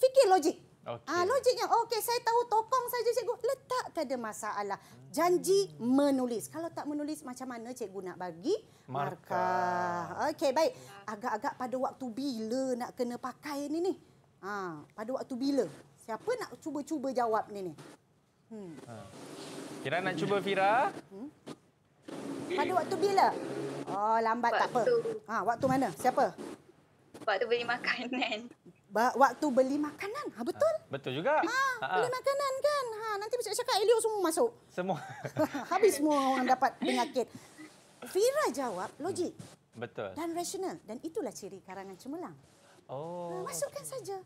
Fikir logik. Okay. Ha, ah, logiknya, okey saya tahu tokong saja cikgu. Letak tak ada masalah. Janji menulis. Kalau tak menulis macam mana cikgu nak bagi markah? markah. Okey baik. Agak-agak pada waktu bila nak kena pakai ini nih. Ha, pada waktu bila? Siapa nak cuba-cuba jawab ni ni? Hmm. Ha. Kira nak cuba Fira? Hmm? Pada waktu bila? Oh lambat waktu. tak apa. Ha, waktu mana? Siapa? Waktu beli makanan waktu beli makanan. Ha, betul? Ha, betul juga. Ha, ha, beli ah. makanan kan. Ha, nanti macam cakap Elio semua masuk. Semua. Habis semua orang dapat penyakit. Fira jawab logik. Hmm, betul. Dan rasional. Dan itulah ciri karangan cemerlang. Oh. Ha, masukkan saja.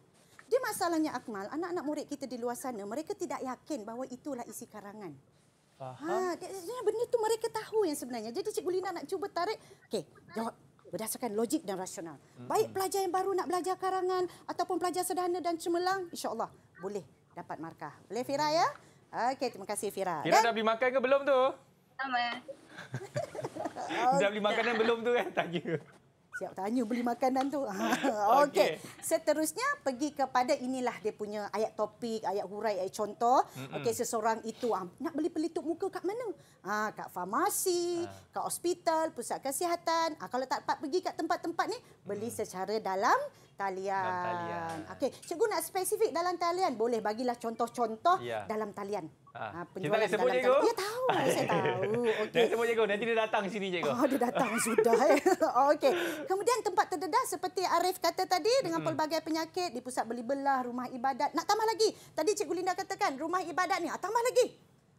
Dia masalahnya Akmal, anak-anak murid kita di luar sana, mereka tidak yakin bahawa itulah isi karangan. Faham. Ha, dia, dia, benda tu mereka tahu yang sebenarnya. Jadi Cikgu Lina nak cuba tarik. Okey, jawab berdasarkan logik dan rasional. Baik pelajar yang baru nak belajar karangan ataupun pelajar sederhana dan cemerlang, insya-Allah boleh dapat markah. Boleh Fira ya? Okey, terima kasih Fira. Fira dah beli makan ke belum tu? Sama. dah beli makan belum tu kan? Tak kira. Siap tanya beli makanan tu. Okey. Okay. Seterusnya pergi kepada inilah dia punya ayat topik, ayat hurai, ayat contoh. Mm-hmm. Okey seseorang itu ah, nak beli pelitup muka kat mana? Ah kat farmasi, ah. kat hospital, pusat kesihatan. Ah kalau tak dapat pergi kat tempat-tempat ni, beli mm. secara dalam talian. talian. Okey, cikgu nak spesifik dalam talian. Boleh bagilah contoh-contoh ya. dalam talian. Ha. Penjualan Kita boleh sebut cikgu? Ya, tahu. saya tahu. Okay. Dia sebut cikgu. Nanti dia datang sini cikgu. Oh, dia datang sudah. Eh. Okey. Kemudian tempat terdedah seperti Arif kata tadi dengan hmm. pelbagai penyakit di pusat beli belah, rumah ibadat. Nak tambah lagi. Tadi cikgu Linda katakan rumah ibadat ni. Ah, tambah lagi.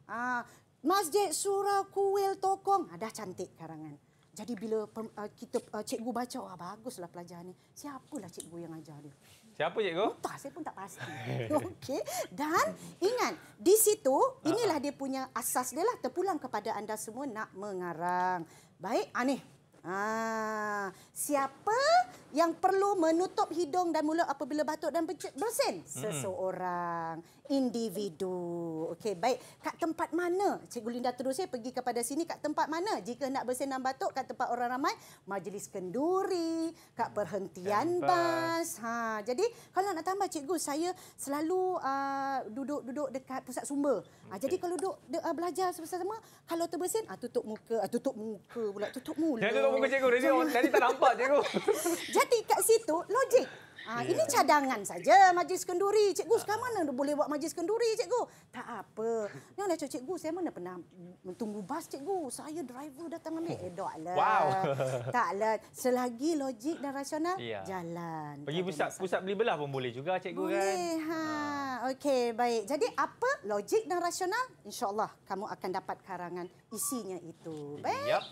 Ah, masjid, surau, kuil, tokong. Ah, dah cantik karangan. Jadi bila uh, kita uh, cikgu baca wah baguslah pelajaran ni. Siapalah cikgu yang ajar dia? Siapa cikgu? Entah, saya pun tak pasti. Okey. Dan ingat, di situ ha, inilah ha. dia punya asas dia lah terpulang kepada anda semua nak mengarang. Baik, aneh. Ha, siapa yang perlu menutup hidung dan mulut apabila batuk dan bersin? Hmm. Seseorang, individu. Okey, baik. Kat tempat mana? Cikgu Linda terus saya pergi kepada sini kat tempat mana? Jika nak bersin dan batuk kat tempat orang ramai, majlis kenduri, kat perhentian bas. Ha, jadi kalau nak tambah cikgu, saya selalu ah, duduk-duduk uh, dekat pusat sumber. Ah, okay. Ha, jadi kalau duduk de, uh, belajar sama-sama, kalau terbersin, uh, tutup muka, uh, tutup muka pula, tutup mulut muka cikgu tadi tadi tak nampak cikgu. Jadi kat situ logik. Ha, yeah. Ya. ini cadangan saja majlis kenduri. Cikgu sekarang mana boleh buat majlis kenduri cikgu? Tak apa. Ni nak cikgu saya mana pernah tunggu bas cikgu. Saya driver datang ambil edok eh, lah. Wow. Taklah selagi logik dan rasional yeah. jalan. Pergi pusat masalah. pusat beli belah pun boleh juga cikgu boleh, kan? Boleh. Ha. Ah. Okey, baik. Jadi apa logik dan rasional? InsyaAllah kamu akan dapat karangan isinya itu. Baik. Yep.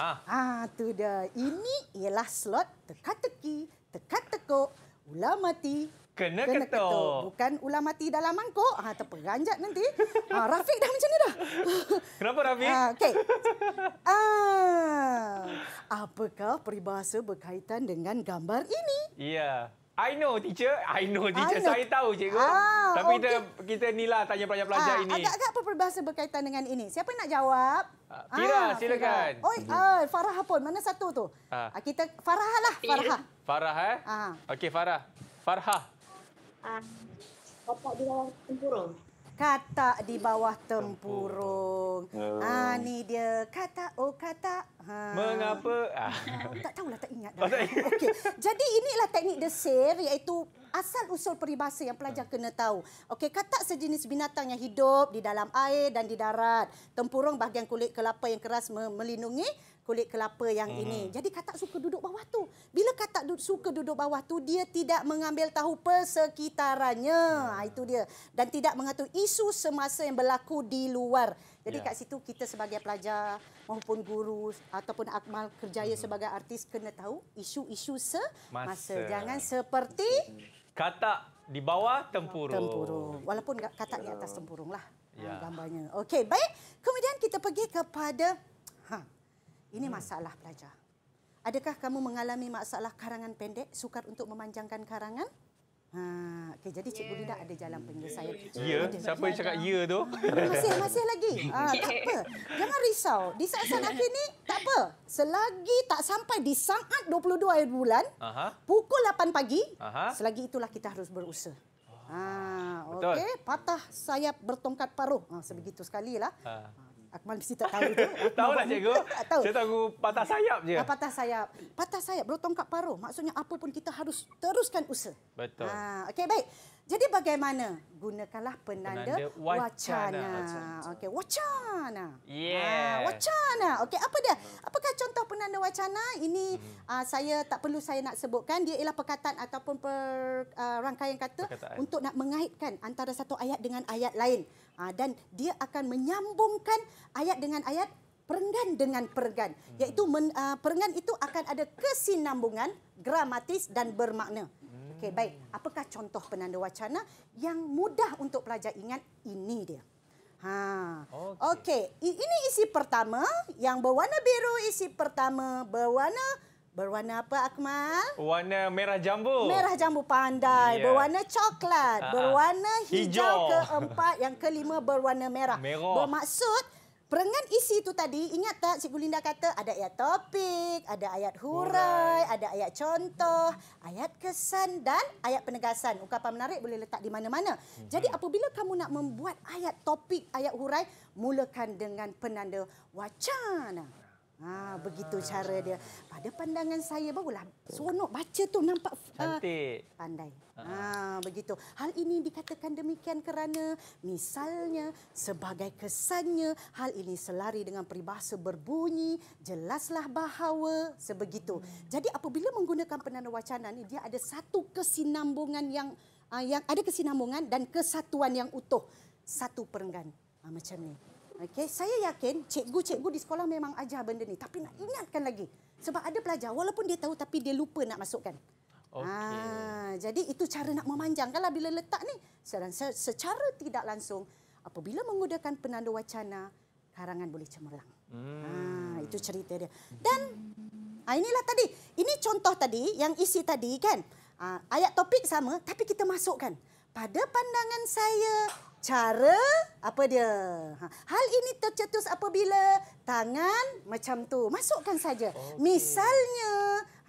Ah. ah, tu dia. Ini ialah slot teka-teki, teka-tekuk, ular mati, kena, kena ketuk. ketuk. Bukan ular mati dalam mangkuk, ah, terperanjat nanti. Ah, Rafiq dah macam ni dah. Kenapa Rafiq? Ah, okay. ah, apakah peribahasa berkaitan dengan gambar ini? Ya. I know teacher, I know teacher. I know. Saya tahu cikgu. Ah, Tapi okay. kita kita nilah tanya pelajar-pelajar ah, ini. Agak-agak apa perbahasa berkaitan dengan ini? Siapa nak jawab? Ah, Fira, ah, silakan. Oi, ah, Farah pun. Mana satu tu? Ah. ah kita Farah lah, Farah. Farah eh? Ah. Okey, Farah. Farha. Ah. Bapak di dalam tempurung kata di bawah tempurung. Oh. Ha ni dia kata oh kata. Ha. Mengapa? Ah. ah tak tahulah tak ingat dah. Oh, Okey. Jadi inilah teknik desir iaitu asal usul peribahasa yang pelajar ah. kena tahu. Okay, katak sejenis binatang yang hidup di dalam air dan di darat. Tempurung bahagian kulit kelapa yang keras melindungi kulit kelapa yang hmm. ini. Mm-hmm. Jadi katak suka duduk bawah tu. Bila katak du- suka duduk bawah tu, dia tidak mengambil tahu persekitarannya. Hmm. Ah, itu dia. Dan tidak mengatur isu semasa yang berlaku di luar. Jadi yeah. kat situ kita sebagai pelajar maupun guru ataupun akmal kerjaya hmm. sebagai artis kena tahu isu-isu semasa. Masa. Jangan seperti mm-hmm. katak di bawah tempurung. tempurung. Walaupun katak di atas ya. tempurung lah. Ah, ya. Gambarnya. Okey, baik. Kemudian kita pergi kepada... Ha, ini hmm. masalah pelajar. Adakah kamu mengalami masalah karangan pendek, sukar untuk memanjangkan karangan? Ha, okay, jadi Cikgu Linda ada jalan penyelesaian. Ya, ya. siapa yang cakap ya tu? Masih masih lagi. Ha, tak apa. Jangan risau. Di saat-saat akhir ni tak apa. Selagi tak sampai di saat 22 hari bulan, Aha. pukul 8 pagi, Aha. selagi itulah kita harus berusaha. Ha, ah, ah, okay. Patah sayap bertongkat paruh. Ha, sebegitu sekali lah. Ha. Akmal mesti tak tahu tu. tahu lah cikgu. tak tahu. Saya tahu patah sayap je. Ah, patah sayap. Patah sayap, bro tongkat paruh. Maksudnya apa pun kita harus teruskan usaha. Betul. Ha, Okey, baik. Jadi bagaimana? Gunakanlah penanda, penanda wacana. wacana. Okey, wacana. Yeah. Ha, wacana. Okey, apa dia? Apakah contoh penanda wacana? Ini hmm. uh, saya tak perlu saya nak sebutkan. Dia ialah perkataan ataupun per, uh, rangkaian kata perkataan. untuk nak mengaitkan antara satu ayat dengan ayat lain. Ah, dan dia akan menyambungkan ayat dengan ayat perenggan dengan perenggan hmm. iaitu men, uh, ah, perenggan itu akan ada kesinambungan gramatis dan bermakna hmm. okey baik apakah contoh penanda wacana yang mudah untuk pelajar ingat ini dia ha okey okay. ini isi pertama yang berwarna biru isi pertama berwarna Berwarna apa Akmal? Warna merah jambu. Merah jambu pandai. Yeah. Berwarna coklat. Ah, ah. Berwarna hijau, hijau keempat. Yang kelima berwarna merah. Merah. Bermaksud perengan isi itu tadi. Ingat tak Cikgu Linda kata ada ayat topik. Ada ayat hurai. Ada ayat contoh. Ayat kesan dan ayat penegasan. Ungkapan menarik boleh letak di mana-mana. Mhm. Jadi apabila kamu nak membuat ayat topik, ayat hurai. Mulakan dengan penanda Wacana. Ha, begitu cara dia. Pada pandangan saya barulah seronok baca tu nampak ah, cantik. Ha, pandai. Ah. Ha. begitu. Hal ini dikatakan demikian kerana misalnya sebagai kesannya hal ini selari dengan peribahasa berbunyi jelaslah bahawa sebegitu. Jadi apabila menggunakan penanda wacana ni dia ada satu kesinambungan yang ah, yang ada kesinambungan dan kesatuan yang utuh satu perenggan. Ha, macam ni. Okay, saya yakin cikgu-cikgu di sekolah memang ajar benda ni tapi nak ingatkan lagi. Sebab ada pelajar walaupun dia tahu tapi dia lupa nak masukkan. Okay. Ha, ah, jadi itu cara nak memanjangkanlah bila letak ni. Secara tidak langsung apabila menggunakan penanda wacana karangan boleh cemerlang. Hmm. Ha, itu cerita dia. Dan ha, inilah tadi. Ini contoh tadi yang isi tadi kan. Ha, ayat topik sama tapi kita masukkan. Pada pandangan saya Cara apa dia? Ha, hal ini tercetus apabila tangan macam tu. Masukkan saja. Oh, okay. Misalnya,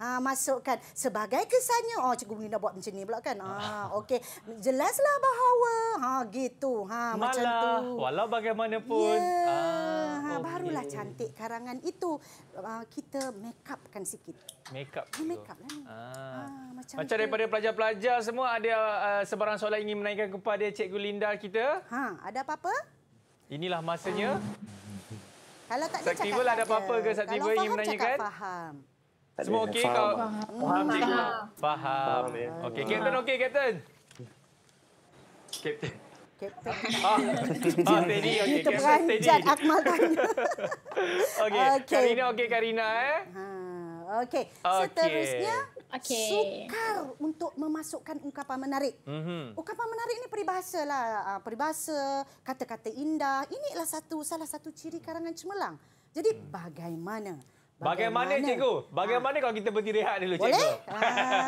Ah masukkan sebagai kesannya. Oh cikgu Nina buat macam ni pula kan. Ah okey. Jelaslah bahawa ha gitu. Ha Malah, macam tu. Walau bagaimanapun ya, ah ha, okay. barulah cantik karangan itu ah, kita make kan sikit. Make up. Ya, make up lah ni. Ah. Ah, macam macam daripada pelajar-pelajar semua ada uh, sebarang soalan ingin menaikkan kepada cikgu Linda kita? Ha ada apa-apa? Inilah masanya. Ah. Kalau tak ada cakap. ada apa-apa ke Saktiwa ingin menanyakan? Kalau faham faham. Semua okey kau? Faham, cikgu. Faham. faham. Ya. Okey, Captain okey, Captain. Captain. Captain. Ah, steady. Ah, okay, Captain Terperanjat, steady. Akmal tanya. okey, okay. Karina okey, Karina. Eh? Ha, okey, seterusnya. Okay. Sukar untuk memasukkan ungkapan menarik. Mm -hmm. Ungkapan menarik ini peribahasa lah, ah, peribahasa, kata-kata indah. Inilah satu salah satu ciri karangan cemerlang. Jadi mm. bagaimana Bagaimana, Bagaimana cikgu? Eh? Ha. Bagaimana ha. kalau kita berhenti rehat dulu cikgu? Boleh? Ha.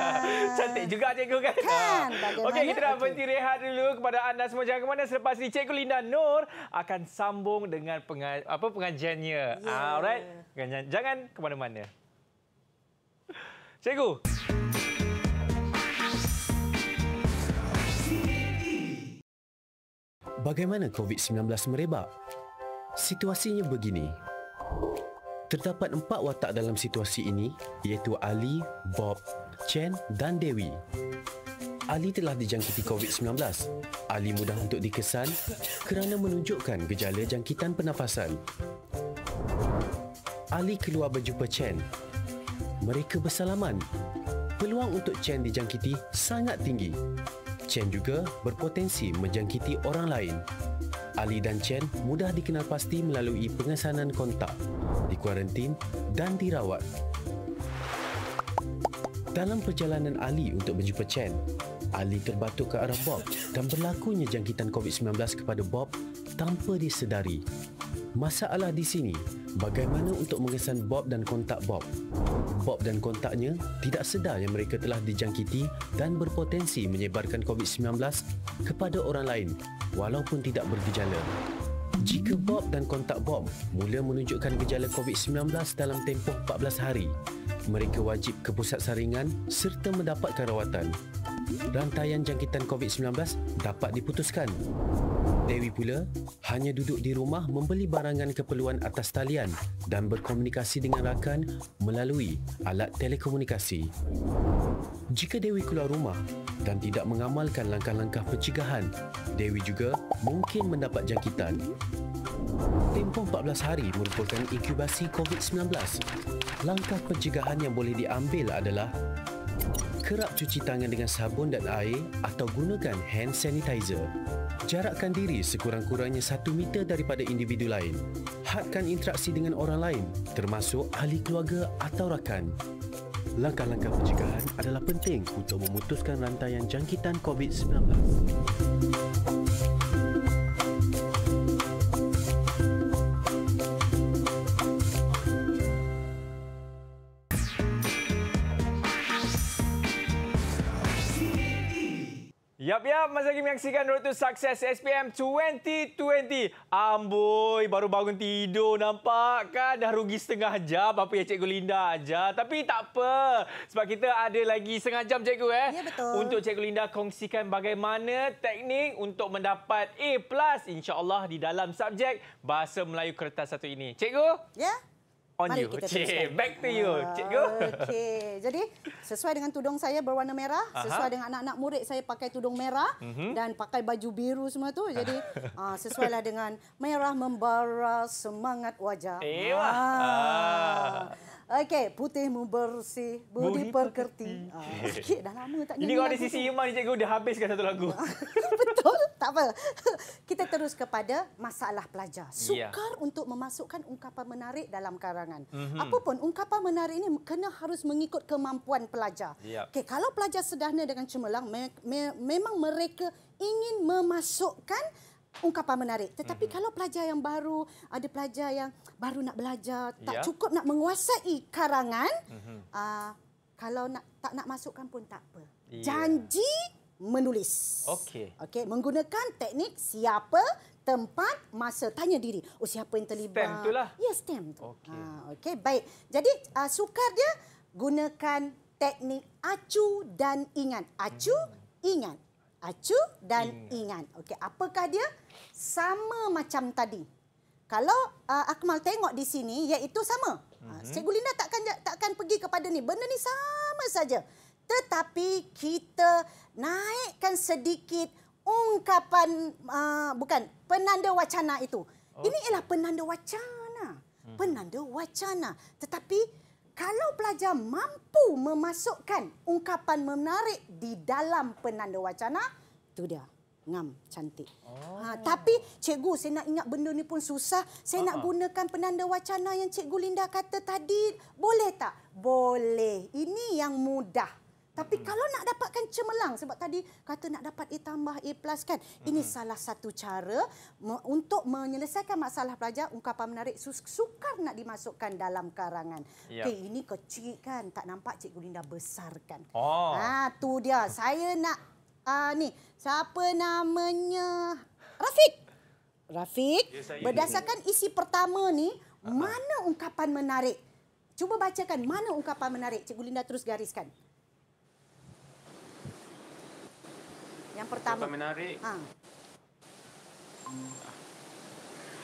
Cantik juga cikgu kan? Kan. Ha. Okey, kita dah okay. rehat dulu kepada anda semua. Jangan ke mana selepas ini cikgu Linda Nur akan sambung dengan apa pengajiannya. Yeah. Alright. Jangan, jangan ke mana-mana. Cikgu. Bagaimana COVID-19 merebak? Situasinya begini. Terdapat empat watak dalam situasi ini iaitu Ali, Bob, Chen dan Dewi. Ali telah dijangkiti COVID-19. Ali mudah untuk dikesan kerana menunjukkan gejala jangkitan pernafasan. Ali keluar berjumpa Chen. Mereka bersalaman. Peluang untuk Chen dijangkiti sangat tinggi. Chen juga berpotensi menjangkiti orang lain. Ali dan Chen mudah dikenal pasti melalui pengesanan kontak. Di dikuarantin dan dirawat. Dalam perjalanan Ali untuk berjumpa Chen, Ali terbatuk ke arah Bob dan berlakunya jangkitan COVID-19 kepada Bob tanpa disedari. Masalah di sini, bagaimana untuk mengesan Bob dan kontak Bob? Bob dan kontaknya tidak sedar yang mereka telah dijangkiti dan berpotensi menyebarkan COVID-19 kepada orang lain walaupun tidak bergejala. Jika Bob dan kontak Bob mula menunjukkan gejala COVID-19 dalam tempoh 14 hari, mereka wajib ke pusat saringan serta mendapatkan rawatan. Rantaian jangkitan COVID-19 dapat diputuskan. Dewi pula hanya duduk di rumah membeli barangan keperluan atas talian dan berkomunikasi dengan rakan melalui alat telekomunikasi. Jika Dewi keluar rumah dan tidak mengamalkan langkah-langkah pencegahan, Dewi juga mungkin mendapat jangkitan. Tempoh 14 hari merupakan inkubasi COVID-19. Langkah pencegahan yang boleh diambil adalah kerap cuci tangan dengan sabun dan air atau gunakan hand sanitizer. Jarakkan diri sekurang-kurangnya satu meter daripada individu lain. Hadkan interaksi dengan orang lain, termasuk ahli keluarga atau rakan. Langkah-langkah pencegahan adalah penting untuk memutuskan rantaian jangkitan COVID-19. Ya, masa lagi menyaksikan Road to Success SPM 2020. Amboi, baru bangun tidur nampak kan? Dah rugi setengah jam apa ya Cikgu Linda aja. Tapi tak apa. Sebab kita ada lagi setengah jam Cikgu eh. Ya, betul. Untuk Cikgu Linda kongsikan bagaimana teknik untuk mendapat A+, insyaAllah di dalam subjek Bahasa Melayu Kertas satu ini. Cikgu? Ya. On Mari you. kita Cik, back to you, cikgu. Okey. Jadi, sesuai dengan tudung saya berwarna merah, Aha. sesuai dengan anak-anak murid saya pakai tudung merah mm -hmm. dan pakai baju biru semua tu. Jadi, uh, sesuailah dengan merah membara semangat wajah. Ewa. Eh, ah. Ah. Okey, putih membersih, budi, perkerti. pekerti. Ah, dah lama tak nyanyi. Ini kalau ada sisi Iman ni cikgu dah habiskan satu lagu. Betul, tak apa. Kita terus kepada masalah pelajar. Ya. Sukar yeah. untuk memasukkan ungkapan menarik dalam karangan. Mm-hmm. Apapun ungkapan menarik ini kena harus mengikut kemampuan pelajar. Yeah. Okey, kalau pelajar sederhana dengan cemerlang me- me- memang mereka ingin memasukkan ungkapan menarik. Tetapi mm-hmm. kalau pelajar yang baru, ada pelajar yang baru nak belajar, tak ya. cukup nak menguasai karangan, mm-hmm. uh, kalau nak tak nak masukkan pun tak apa. Yeah. Janji menulis. Okey. Okey, menggunakan teknik siapa, tempat, masa. Tanya diri, oh siapa yang terlibat? Stem itulah. Ya, yeah, stem tu. Okey. Ha, okey, baik. Jadi uh, sukar dia gunakan teknik acu dan ingat. Acu, mm-hmm. ingat acu dan ingat. Hmm. ingat. Okey, apakah dia? Sama macam tadi. Kalau uh, Akmal tengok di sini iaitu sama. Mm-hmm. Cikgu Linda takkan takkan pergi kepada ni. Benda ni sama saja. Tetapi kita naikkan sedikit ungkapan uh, bukan penanda wacana itu. Okay. Ini ialah penanda wacana. Hmm. Penanda wacana. Tetapi kalau pelajar mampu memasukkan ungkapan menarik di dalam penanda wacana, tu dia ngam cantik. Oh. Ha, tapi cikgu saya nak ingat benda ni pun susah. Saya uh nak ah, ah. gunakan penanda wacana yang cikgu Linda kata tadi. Boleh tak? Boleh. Ini yang mudah. Tapi hmm. kalau nak dapatkan cemerlang, sebab tadi kata nak dapat A tambah, A plus kan. Ini hmm. salah satu cara untuk menyelesaikan masalah pelajar, ungkapan menarik sukar nak dimasukkan dalam karangan. Yep. Ya. Okey, ini kecil kan, tak nampak Cikgu Linda besarkan. kan. Oh. Ha, tu dia. Saya nak, uh, ni, siapa namanya? Rafiq. Rafiq, yes, ya, berdasarkan isi pertama ni, uh -huh. mana ungkapan menarik? Cuba bacakan mana ungkapan menarik. Cikgu Linda terus gariskan. Yang pertama. Yang menarik. Ha. Ah.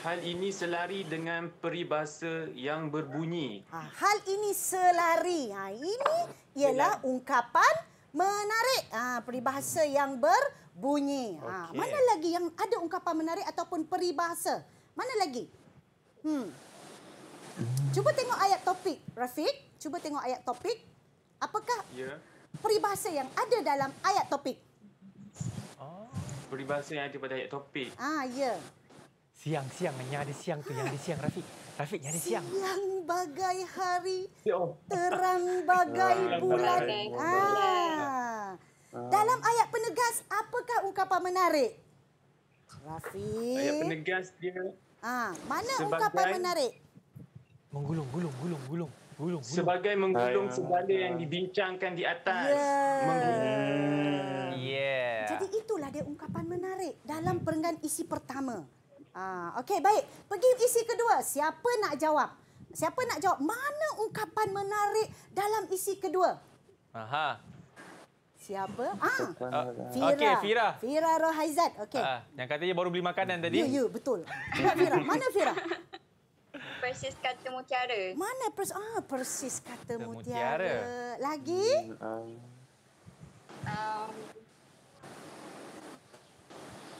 Hal ini selari dengan peribahasa yang berbunyi. Ha. Hal ini selari. Ha. Ini ialah Bila. ungkapan menarik. Ha. Peribahasa yang berbunyi. Ha. Okay. Mana lagi yang ada ungkapan menarik ataupun peribahasa? Mana lagi? Hmm. Cuba tengok ayat topik, Rafiq. Cuba tengok ayat topik. Apakah yeah. peribahasa yang ada dalam ayat topik? peribahasa yang ada pada ayat topik. Ah, ya. Yeah. Siang-siang, yang ada siang tu, yang ada siang, Rafiq. Rafiq, yang ada siang. Siang bagai hari, ya terang bagai bulan. Ah. Dalam ayat penegas, apakah ungkapan menarik? Rafiq. Ayat penegas dia. Ah, mana ungkapan menarik? Menggulung, gulung, gulung, gulung. Gulung, gulung. Sebagai menggulung segala yang dibincangkan di atas. Yeah. Menggulung. Yeah. Jadi itu ada ungkapan menarik dalam perenggan isi pertama. Ah, okey, baik. Pergi isi kedua. Siapa nak jawab? Siapa nak jawab mana ungkapan menarik dalam isi kedua? Aha. Siapa? Ah. Fira. Okey, Fira. Fira Rohaizat. Okey. Ah, yang katanya baru beli makanan ya, tadi. Ya, ya, betul. Fira, mana Fira? Persis kata mutiara. Mana persis? Ah, persis kata mutiara. mutiara. Lagi? Hmm, um, um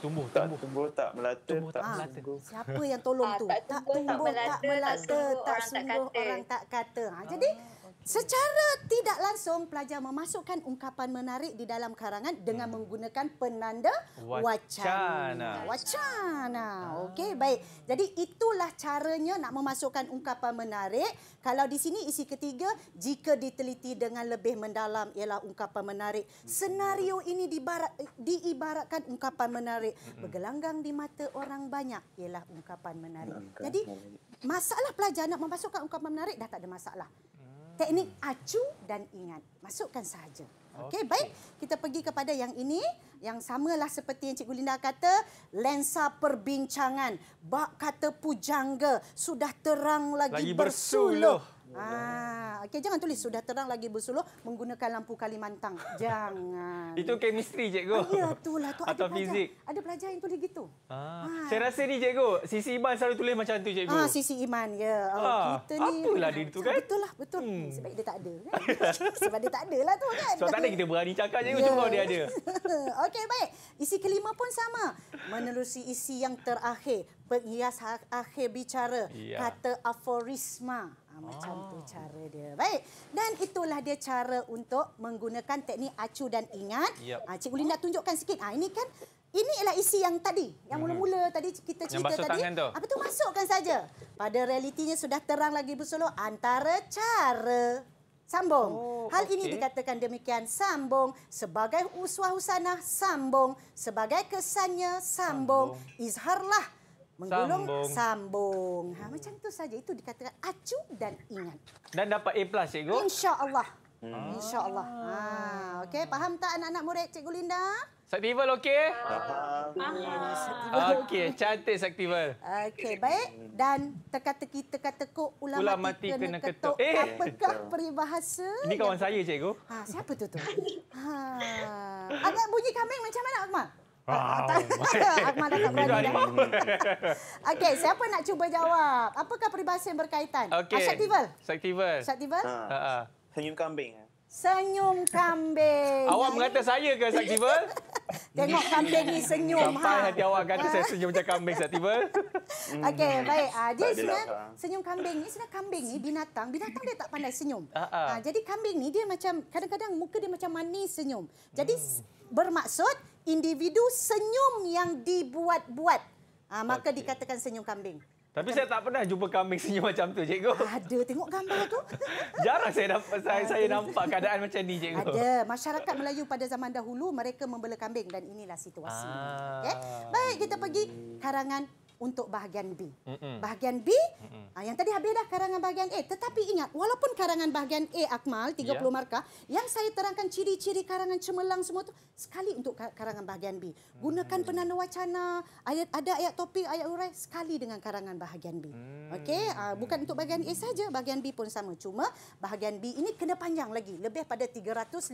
tumbuh tak tumbuh, tumbuh tak melata tumbuh, tak ha, melata siapa yang ah, tolong ha, tu tak tumbuh, tak tumbuh tak melata tak, melata, tak, melata, tak, tak sungguh orang tak kata, orang tak kata. Ha, jadi ah. Secara tidak langsung pelajar memasukkan ungkapan menarik di dalam karangan dengan hmm. menggunakan penanda wacana. Wacana. Okey, ah. baik. Jadi itulah caranya nak memasukkan ungkapan menarik. Kalau di sini isi ketiga jika diteliti dengan lebih mendalam ialah ungkapan menarik. Hmm. Senario ini dibarat, diibaratkan ungkapan menarik hmm. bergelanggang di mata orang banyak ialah ungkapan menarik. Jadi masalah pelajar nak memasukkan ungkapan menarik dah tak ada masalah. Ini acu dan ingat. Masukkan sahaja. Okey, okay. baik. Kita pergi kepada yang ini. Yang samalah seperti yang Cikgu Linda kata. Lensa perbincangan. Bak kata pujangga. Sudah terang lagi, lagi bersuluh. Ah, okay jangan tulis sudah terang lagi bersuluh menggunakan lampu Kalimantan. Jangan. Itu chemistry cikgu. Ah, ya itulah tu Atau ada fizik. Pelajar, ada pelajar yang tulis gitu. Ah. ah. Saya rasa ni cikgu, Sisi Iman selalu tulis macam tu cikgu. Ah, Sisi Iman ya. Oh, ah, kita ni. Apalah dia tu kan? Betul lah, betul. Hmm. Sebab dia tak ada kan? Sebab dia tak adalah tu kan. Sebab so, tak ada kita berani cakap cikgu yeah. cuma dia ada. okey baik. Isi kelima pun sama. Menerusi isi yang terakhir penghias ha- akhir bicara yeah. kata aforisma Ha, macam ah. tu cara dia. Baik. Dan itulah dia cara untuk menggunakan teknik acu dan ingat. Yep. Ha, ah, Cikgu Linda tunjukkan sikit. Ha, ini kan ini ialah isi yang tadi. Yang mhm. mula-mula hmm. tadi kita cerita tadi. Tu. Apa tu masukkan saja. Pada realitinya sudah terang lagi solo antara cara sambung. Oh, Hal okay. ini dikatakan demikian sambung sebagai uswah husanah sambung sebagai kesannya sambung, sambung. izharlah menggulung sambung, sambung. Ha, macam tu saja itu dikatakan acu dan ingat dan dapat A plus cikgu insyaallah hmm. Ah. insyaallah ha Okay, faham tak anak-anak murid cikgu Linda Saktival okey? Faham. Okey, cantik Saktival. Okey, baik. Dan teka-teki teka-teku ulama, ulama mati kena, kena ketuk. ketuk. Eh. Apakah peribahasa? Ini kawan saya, cikgu. Ha, siapa tu tu? Ha. Agak bunyi kambing macam mana, Akmal? Wow. Akmal tak berani dah. siapa nak cuba jawab? Apakah peribahasa yang berkaitan? Okay. Asyaktival. Ah, Asyaktival. Asyaktival. Ha. ha. Ha. Senyum kambing. Eh? Senyum kambing. Awak mengata saya ke Asyaktival? Tengok kambing ni senyum. Sampai ha. hati awak kata saya senyum macam kambing, Asyaktival. Okey, hmm. baik. Ha. Ah, jadi sebenarnya ah. senyum kambing ni, sebenarnya kambing ni binatang. Binatang dia tak pandai senyum. Ha. Ha. Jadi kambing ni dia macam, kadang-kadang muka dia macam manis senyum. Jadi hmm. bermaksud, individu senyum yang dibuat-buat. Ha, maka okay. dikatakan senyum kambing. Tapi saya tak pernah jumpa kambing senyum macam tu, cikgu. Ada, tengok gambar tu. Jarang saya nampak, saya, saya nampak keadaan macam ni, cikgu. Ada, masyarakat Melayu pada zaman dahulu mereka membela kambing dan inilah situasi. Ah. Okay? Baik, kita pergi karangan untuk bahagian B. Mm-mm. Bahagian B, Mm-mm. Ah, yang tadi habis dah karangan bahagian A. Tetapi ingat, walaupun karangan bahagian A, Akmal, 30 ya. yeah. markah, yang saya terangkan ciri-ciri karangan cemerlang semua tu sekali untuk karangan bahagian B. Gunakan mm-hmm. penanda wacana, ayat, ada ayat topik, ayat urai, sekali dengan karangan bahagian B. Mm-hmm. Okey, uh, bukan untuk bahagian A saja, bahagian B pun sama. Cuma bahagian B ini kena panjang lagi, lebih pada 350 patah,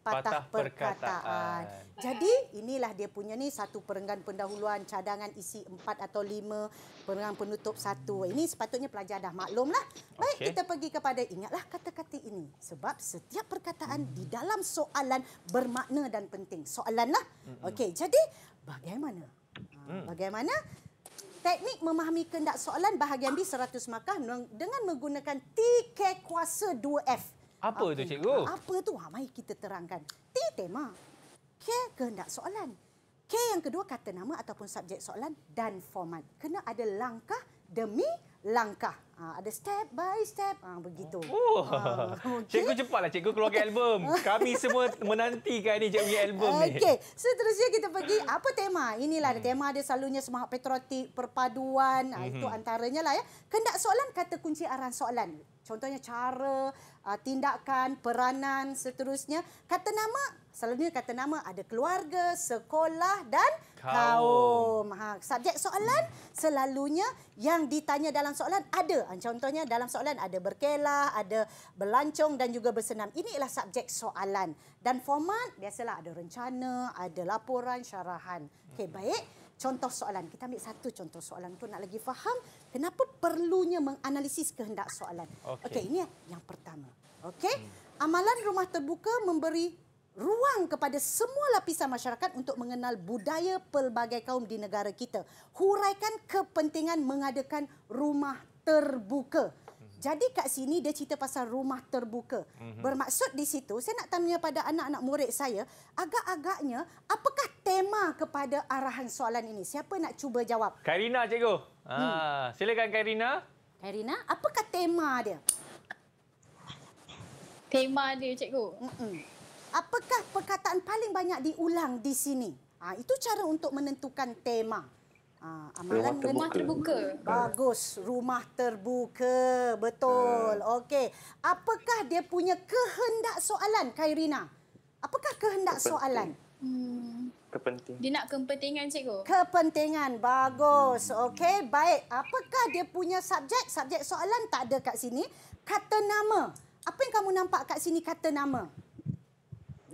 patah perkataan. perkataan. Jadi, inilah dia punya ni satu perenggan pendahuluan cadangan isi empat atau lima perang penutup satu. Ini sepatutnya pelajar dah maklum lah. Baik, okay. kita pergi kepada ingatlah kata-kata ini. Sebab setiap perkataan hmm. di dalam soalan bermakna dan penting. Soalan lah. Hmm. Okey, jadi bagaimana? Hmm. Bagaimana? Teknik memahami kehendak soalan bahagian B 100 markah dengan menggunakan TK kuasa 2F. Apa itu cikgu? Apa itu? Ha, mari kita terangkan. T tema. K kehendak soalan. K yang kedua kata nama ataupun subjek soalan dan format. Kena ada langkah demi langkah. Ha, ada step by step ha, begitu. Oh. Ha, oh. ah, okay. Cikgu cepatlah cikgu keluarkan okay. album. Kami semua menantikan ini cikgu punya album okay. ni. Okey, seterusnya kita pergi apa tema? Inilah hmm. tema dia selalunya semangat patriotik, perpaduan, hmm. itu antaranya lah ya. Kena soalan kata kunci arahan soalan contohnya cara uh, tindakan peranan seterusnya kata nama selalunya kata nama ada keluarga sekolah dan kaum, ha subjek soalan selalunya yang ditanya dalam soalan ada ah, contohnya dalam soalan ada berkelah ada berlancong dan juga bersenam ini ialah subjek soalan dan format biasalah ada rencana ada laporan syarahan okay baik contoh soalan kita ambil satu contoh soalan tu nak lagi faham kenapa perlunya menganalisis kehendak soalan. Okey, okay, ini yang pertama. Okey, hmm. amalan rumah terbuka memberi ruang kepada semua lapisan masyarakat untuk mengenal budaya pelbagai kaum di negara kita. Huraikan kepentingan mengadakan rumah terbuka. Jadi kat sini dia cerita pasal rumah terbuka. Mm-hmm. Bermaksud di situ saya nak tanya pada anak-anak murid saya, agak-agaknya apakah tema kepada arahan soalan ini? Siapa nak cuba jawab? Karina cikgu. Ah, hmm. silakan Karina. Karina, apakah tema dia? Tema dia cikgu. Mm-mm. Apakah perkataan paling banyak diulang di sini? Ha, itu cara untuk menentukan tema amalan ah, ah, terbuka. rumah terbuka. Bagus, rumah terbuka. Betul. Uh. Okey. Apakah dia punya kehendak soalan, Kairina? Apakah kehendak Kepenting. soalan? Hmm. Kepenting. Dia nak kepentingan, cikgu. Kepentingan. Bagus. Hmm. Okey, baik. Apakah dia punya subjek? Subjek soalan tak ada kat sini. Kata nama. Apa yang kamu nampak kat sini kata nama?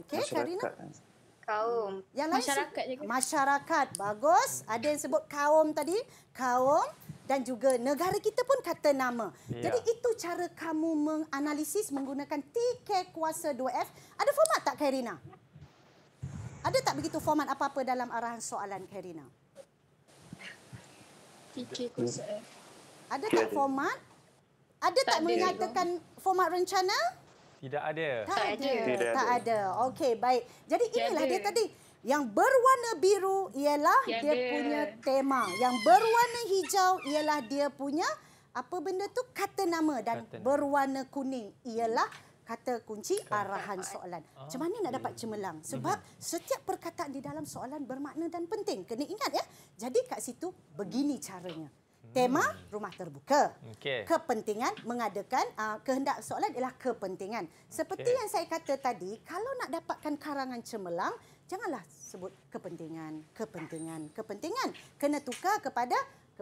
Okey, Karina kaum. Yang lain masyarakat juga. Masyarakat bagus. Ada yang sebut kaum tadi, kaum dan juga negara kita pun kata nama. Ya. Jadi itu cara kamu menganalisis menggunakan TK kuasa 2F. Ada format tak Karina? Ada tak begitu format apa-apa dalam arahan soalan Karina? TK kuasa F. Ada tak format? Ada tak, tak menyatakan format rencana? Tidak ada. Tak ada. Tidak, Tidak ada. ada. Okey, baik. Jadi inilah dia tadi. Yang berwarna biru ialah Tidak dia ada. punya tema. Yang berwarna hijau ialah dia punya apa benda tu kata nama dan kata nama. berwarna kuning ialah kata kunci arahan soalan. Oh, Macam mana okay. nak dapat cemerlang? Sebab mm-hmm. setiap perkataan di dalam soalan bermakna dan penting. Kena ingat ya. Jadi kat situ begini caranya. Tema hmm. rumah terbuka. Okay. Kepentingan mengadakan uh, kehendak soalan ialah kepentingan. Seperti okay. yang saya kata tadi, kalau nak dapatkan karangan cemerlang, janganlah sebut kepentingan, kepentingan, kepentingan. Kena tukar kepada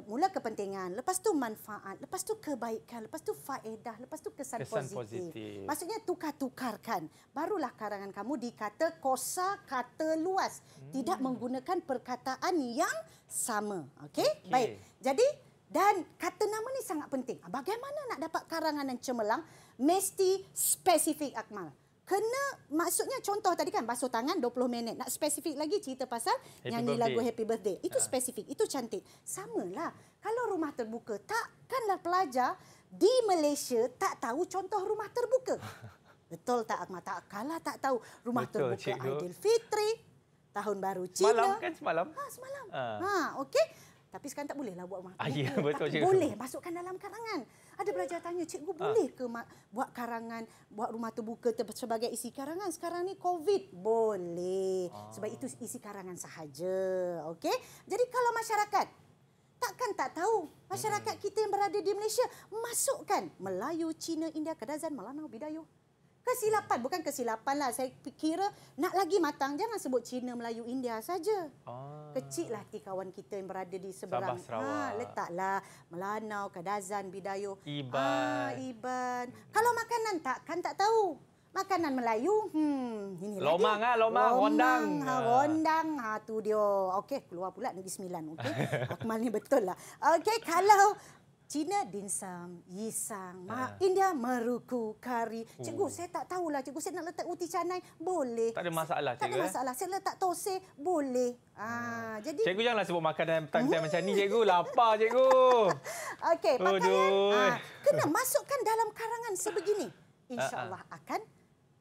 mula kepentingan, lepas tu manfaat, lepas tu kebaikan, lepas tu faedah, lepas tu kesan, kesan positif. positif. Maksudnya tukar-tukarkan. Barulah karangan kamu dikata kosa kata luas, hmm. tidak menggunakan perkataan yang sama. Okey? Okay. Baik. Jadi dan kata nama ni sangat penting. Ah, bagaimana nak dapat karangan dan cemerlang? Mesti spesifik Akmal. Kena maksudnya contoh tadi kan basuh tangan 20 minit. Nak spesifik lagi cerita pasal Happy nyanyi birthday. lagu Happy Birthday. Itu ah. spesifik, itu cantik. Sama lah. Kalau rumah terbuka, takkanlah pelajar di Malaysia tak tahu contoh rumah terbuka. Betul tak Akmal? Tak kalah tak tahu rumah Betul, terbuka Aidilfitri, tahun baru Cina. Semalam kan semalam? Ha, semalam. Ha, ha okey. Tapi sekarang tak boleh lah buat mata. Ah, ya, betul tapi boleh masukkan dalam karangan. Ada pelajar tanya, cikgu ah. boleh ke buat karangan, buat rumah terbuka sebagai isi karangan? Sekarang ni COVID. Boleh. Ha. Sebab itu isi karangan sahaja. okay? Jadi kalau masyarakat, takkan tak tahu. Masyarakat hmm. kita yang berada di Malaysia, masukkan Melayu, Cina, India, Kedazan, Melanau, Bidayu. Kesilapan, bukan kesilapan lah. Saya kira nak lagi matang, jangan sebut Cina, Melayu, India saja. Oh. Kecil lah hati kawan kita yang berada di seberang. Sabah, ha, Sarawak. Ha, letaklah Melanau, Kadazan, Bidayo. Iban. Ha, Iban. Kalau makanan tak, kan tak tahu. Makanan Melayu, hmm, ini lomang lagi. Ah, ha, lomang, lomang, rondang. Ha, rondang, ha, dia. Okey, keluar pula Negeri Sembilan. Okay? Akmal ni betul lah. Okey, kalau Cina dinsam, yisang, ha. India meruku, kari. Oh. Cikgu, saya tak tahulah. Cikgu, saya nak letak uti canai, boleh. Tak ada masalah, cikgu. Tak ada eh? masalah. Saya letak tose, boleh. Ha. jadi. Cikgu, janganlah sebut makanan petang-petang macam ni, cikgu. Lapar, cikgu. Okey, pakaian uh, kena masukkan dalam karangan sebegini. InsyaAllah uh, akan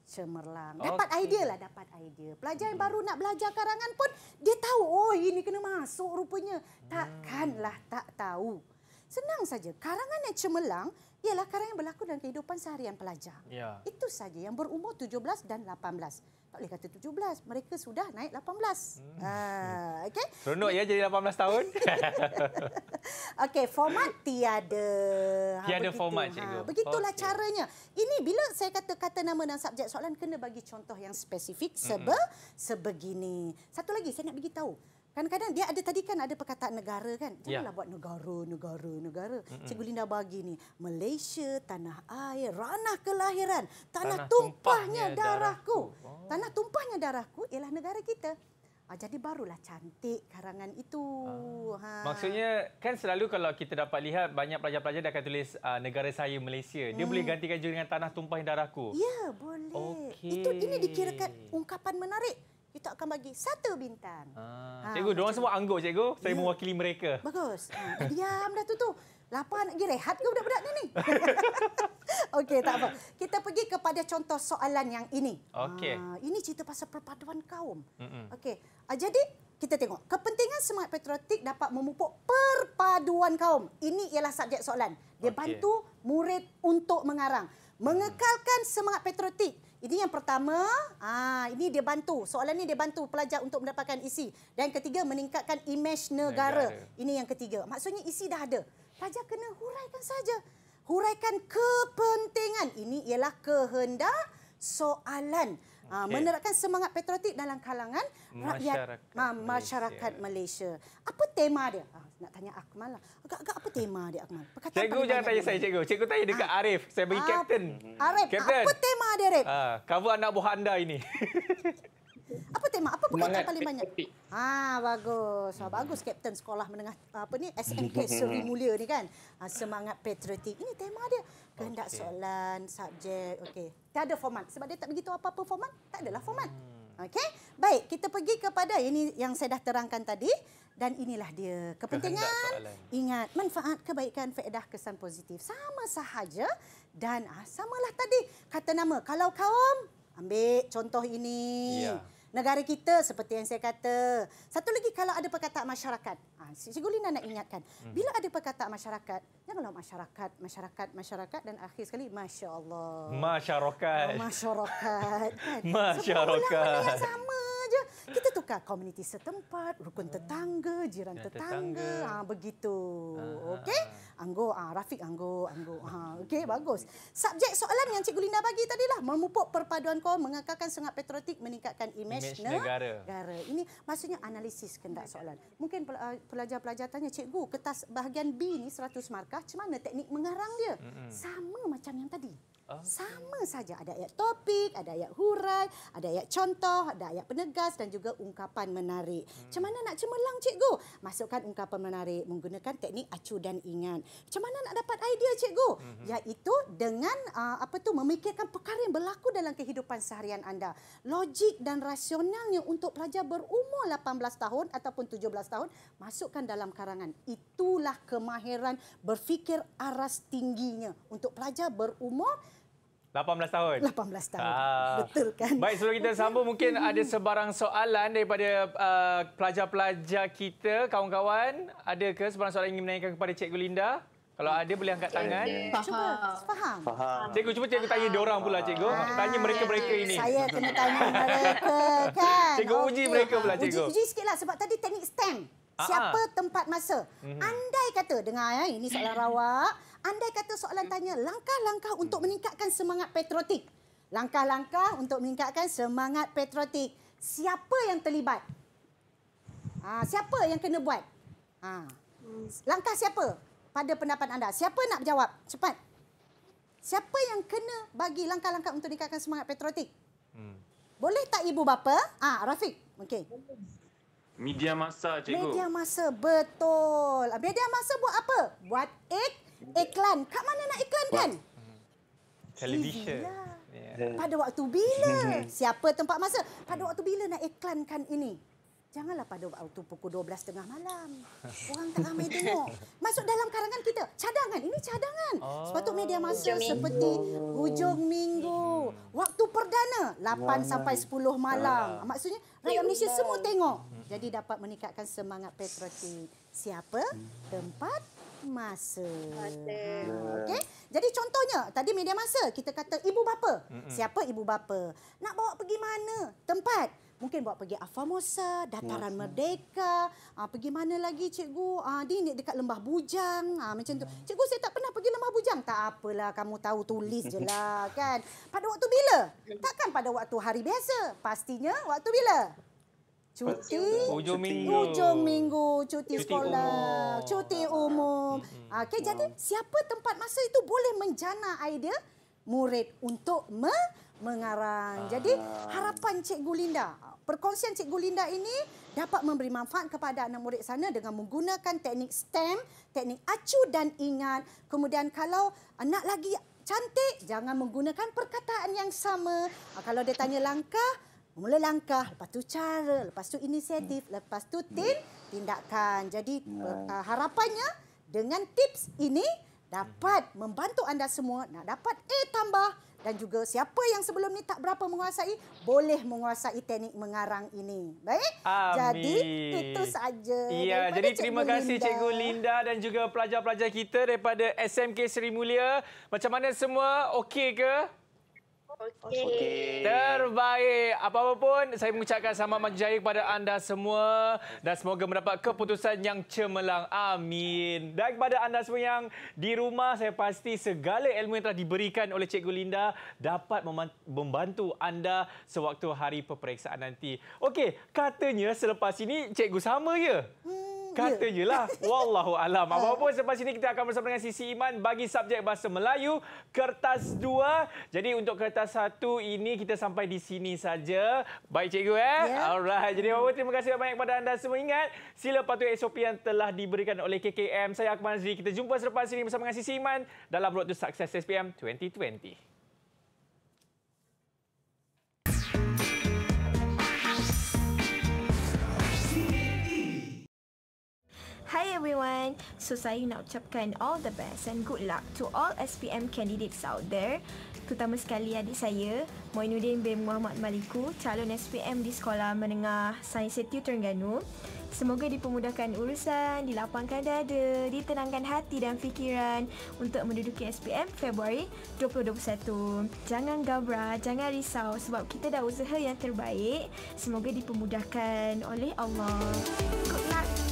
cemerlang. Dapat okay. idea lah, dapat idea. Pelajar yang baru nak belajar karangan pun, dia tahu, oh ini kena masuk rupanya. Hmm. Takkanlah tak tahu. Senang saja. Karangan yang cemerlang ialah karangan yang berlaku dalam kehidupan seharian pelajar. Ya. Itu saja yang berumur 17 dan 18. Tak boleh kata 17. Mereka sudah naik 18. Hmm. Uh, ah, okay. Seronok ya jadi 18 tahun. Okey, format tiada. Ha, tiada begitu. format, ha, cikgu. Ha, begitulah okay. caranya. Ini bila saya kata kata nama dan subjek soalan, kena bagi contoh yang spesifik sebe, sebegini. Satu lagi, saya nak bagi tahu. Kadang-kadang dia ada tadi kan ada perkataan negara kan. Ya. Janganlah ya. buat negara, negara, negara. Mm-mm. Cikgu Linda bagi ni. Malaysia, tanah air, ranah kelahiran. Tanah, tanah tumpahnya, tumpahnya darahku. darahku. Oh. Tanah tumpahnya darahku ialah negara kita. Ah, jadi barulah cantik karangan itu. Ah. Ha. Maksudnya kan selalu kalau kita dapat lihat banyak pelajar-pelajar dah akan tulis ah, negara saya Malaysia. Dia eh. boleh hmm. gantikan juga dengan tanah tumpah darahku. Ya, boleh. Okay. Itu ini dikira ungkapan menarik you tak akan bagi satu bintang. Ah. Ha, cikgu, diorang semua anggur cikgu. Saya yeah. mewakili mereka. Bagus. Ah, diam dah tu tu. Lapar nak pergi rehat ke budak-budak ni? Okey, tak apa. Kita pergi kepada contoh soalan yang ini. Okey. Ha, ini cerita pasal perpaduan kaum. Okey. Ha, jadi, kita tengok. Kepentingan semangat patriotik dapat memupuk perpaduan kaum. Ini ialah subjek soalan. Dia okay. bantu murid untuk mengarang. Mengekalkan hmm. semangat patriotik. Ini yang pertama, aa, ah, ini dia bantu. Soalan ini dia bantu pelajar untuk mendapatkan isi. E Dan ketiga, meningkatkan imej negara. negara. Ini yang ketiga. Maksudnya isi e dah ada. Pelajar kena huraikan saja. Huraikan kepentingan. Ini ialah kehendak soalan. Ah, okay. menerapkan semangat patriotik dalam kalangan rakyat masyarakat, ah, Malaysia. Malaysia. Apa tema dia? Ah, nak tanya Akmal lah. Agak-agak apa tema dia Akmal? Perkataan cikgu jangan tanya saya cikgu. Cikgu tanya dekat ha? Arif. Saya bagi ha? kapten. Arif, apa tema dia Arif? Ha, cover anak buah anda ini. Apa tema? Apa perkataan Semangat. paling banyak? Ha, bagus. Ha, bagus Kapten Sekolah Menengah apa ni SMK Seri Mulia ni kan. Ha, Semangat Patriotik. Ini tema dia. Kehendak okay. soalan, subjek. Okey. Tak ada format. Sebab dia tak begitu apa-apa format. Tak adalah format. Hmm. Okey. Baik, kita pergi kepada ini yang saya dah terangkan tadi. Dan inilah dia. Kepentingan, ingat, manfaat, kebaikan, faedah, kesan positif. Sama sahaja dan ah, samalah tadi kata nama. Kalau kaum, ambil contoh ini. Yeah negara kita seperti yang saya kata. Satu lagi kalau ada perkataan masyarakat. Ah, Cikgu Lina nak ingatkan. Hmm. Bila ada perkataan masyarakat, janganlah masyarakat, masyarakat, masyarakat dan akhir sekali Masya Allah. Masyarakat. Oh, ah, masyarakat. Kan? Masyarakat. Semua ulama sama saja. Kita tukar komuniti setempat, rukun tetangga, jiran tetangga, ha, begitu. Ah. Okey? Anggo, ha, Rafiq Anggo, Anggo. Ha, Okey, bagus. Subjek soalan yang Cikgu Linda bagi tadi lah. Memupuk perpaduan kau mengekalkan sangat patriotik, meningkatkan imej negara. negara. Ini maksudnya analisis kendak soalan. Mungkin pelajar-pelajar tanya, Cikgu, kertas bahagian B ni 100 markah, macam mana teknik mengarang dia? Sama macam yang tadi. Sama saja ada ayat topik, ada ayat hurai, ada ayat contoh, ada ayat penegas dan juga ungkapan menarik. Macam mana nak cemerlang cikgu? Masukkan ungkapan menarik menggunakan teknik acu dan ingat. Macam mana nak dapat idea cikgu? Yaitu mhm. dengan uh, apa tu memikirkan perkara yang berlaku dalam kehidupan seharian anda. Logik dan rasionalnya untuk pelajar berumur 18 tahun ataupun 17 tahun masukkan dalam karangan. Itulah kemahiran berfikir aras tingginya untuk pelajar berumur 18 tahun. 18 tahun. Ah. Betul kan? Baik, sebelum kita sambung, mungkin ada sebarang soalan daripada uh, pelajar-pelajar kita, kawan-kawan. Ada ke sebarang soalan ingin menanyakan kepada Cikgu Linda? Kalau ada boleh angkat tangan. Faham. Faham. Faham. Cikgu cuba cikgu tanya dia orang pula cikgu. Ah. Tanya mereka-mereka ini. Saya kena tanya mereka kan. Cikgu okay. uji mereka pula cikgu. Uji, uji sikitlah sebab tadi teknik stem. Ah, ah. Siapa tempat masa? Mhm. Andai kata dengar ya ini soalan rawak andai kata soalan hmm. tanya langkah-langkah hmm. untuk meningkatkan semangat patriotik. Langkah-langkah untuk meningkatkan semangat patriotik. Siapa yang terlibat? Ha, siapa yang kena buat? Ha. Hmm. Langkah siapa? Pada pendapat anda, siapa nak jawab? Cepat. Siapa yang kena bagi langkah-langkah untuk meningkatkan semangat patriotik? Hmm. Boleh tak ibu bapa? Ah, ha, Rafiq. Okey. Media masa, cikgu. Media masa, betul. Media masa buat apa? Buat ek, iklan. Kak mana nak iklan kan? Hmm. Television. Lah. Pada waktu bila? Siapa tempat masa? Pada waktu bila nak iklankan ini? Janganlah pada waktu pukul 12.30 malam. Orang tak ramai tengok. Masuk dalam karangan kita. Cadangan. Ini cadangan. Oh. Sepatut media masa seperti minggu. hujung minggu. Waktu perdana. 8 sampai 10 malam. Maksudnya, rakyat Malaysia semua tengok. Hmm. Jadi dapat meningkatkan semangat patriotik. Siapa? Hmm. Tempat? masa. Ha, okey. Jadi contohnya tadi media masa kita kata ibu bapa. Mm -mm. Siapa ibu bapa? Nak bawa pergi mana? Tempat. Mungkin bawa pergi Afamosa, Dataran Masa. Merdeka, ah, pergi mana lagi cikgu? Ah, ni dekat Lembah Bujang, ah, macam tu. Mm. Cikgu saya tak pernah pergi Lembah Bujang. Tak apalah, kamu tahu tulis je lah kan. Pada waktu bila? Takkan pada waktu hari biasa. Pastinya waktu bila? cuti hujung minggu hujung minggu cuti, cuti sekolah umum. cuti umum ah, okey jadi siapa tempat masa itu boleh menjana idea murid untuk me- mengarang ah. jadi harapan cikgu Linda perkongsian cikgu Linda ini dapat memberi manfaat kepada anak murid sana dengan menggunakan teknik stem teknik acu dan ingat kemudian kalau anak lagi cantik jangan menggunakan perkataan yang sama ah, kalau dia tanya langkah mula langkah, lepas tu cara, lepas tu inisiatif, hmm. lepas tu tin tindakan. Jadi hmm. uh, harapannya dengan tips ini dapat membantu anda semua nak dapat A tambah dan juga siapa yang sebelum ni tak berapa menguasai boleh menguasai teknik mengarang ini. Baik? Amin. Jadi itu saja. Ya, jadi Cikgu terima kasih Linda. Cikgu Linda dan juga pelajar-pelajar kita daripada SMK Seri Mulia. Macam mana semua? Okey ke? Okey. Terbaik. Apa-apa pun, saya mengucapkan sama menjaya kepada anda semua. Dan semoga mendapat keputusan yang cemerlang. Amin. Dan kepada anda semua yang di rumah, saya pasti segala ilmu yang telah diberikan oleh Cikgu Linda dapat membantu anda sewaktu hari peperiksaan nanti. Okey, katanya selepas ini Cikgu sama ya? Hmm je lah. Wallahu alam. Apa ha. pun selepas ini kita akan bersama dengan Sisi Iman bagi subjek bahasa Melayu kertas dua. Jadi untuk kertas satu ini kita sampai di sini saja. Baik cikgu eh. Yeah. Alright. Jadi apa terima kasih banyak kepada anda semua. Ingat sila patuhi SOP yang telah diberikan oleh KKM. Saya Akmal Azri. Kita jumpa selepas ini bersama dengan Sisi Iman dalam Road to Success SPM 2020. Hi everyone. So saya nak ucapkan all the best and good luck to all SPM candidates out there. Terutama sekali adik saya, Moinuddin bin Muhammad Maliku, calon SPM di Sekolah Menengah Sains Setiu Terengganu. Semoga dipermudahkan urusan, dilapangkan dada, ditenangkan hati dan fikiran untuk menduduki SPM Februari 2021. Jangan gabrah, jangan risau sebab kita dah usaha yang terbaik. Semoga dipermudahkan oleh Allah. Good luck.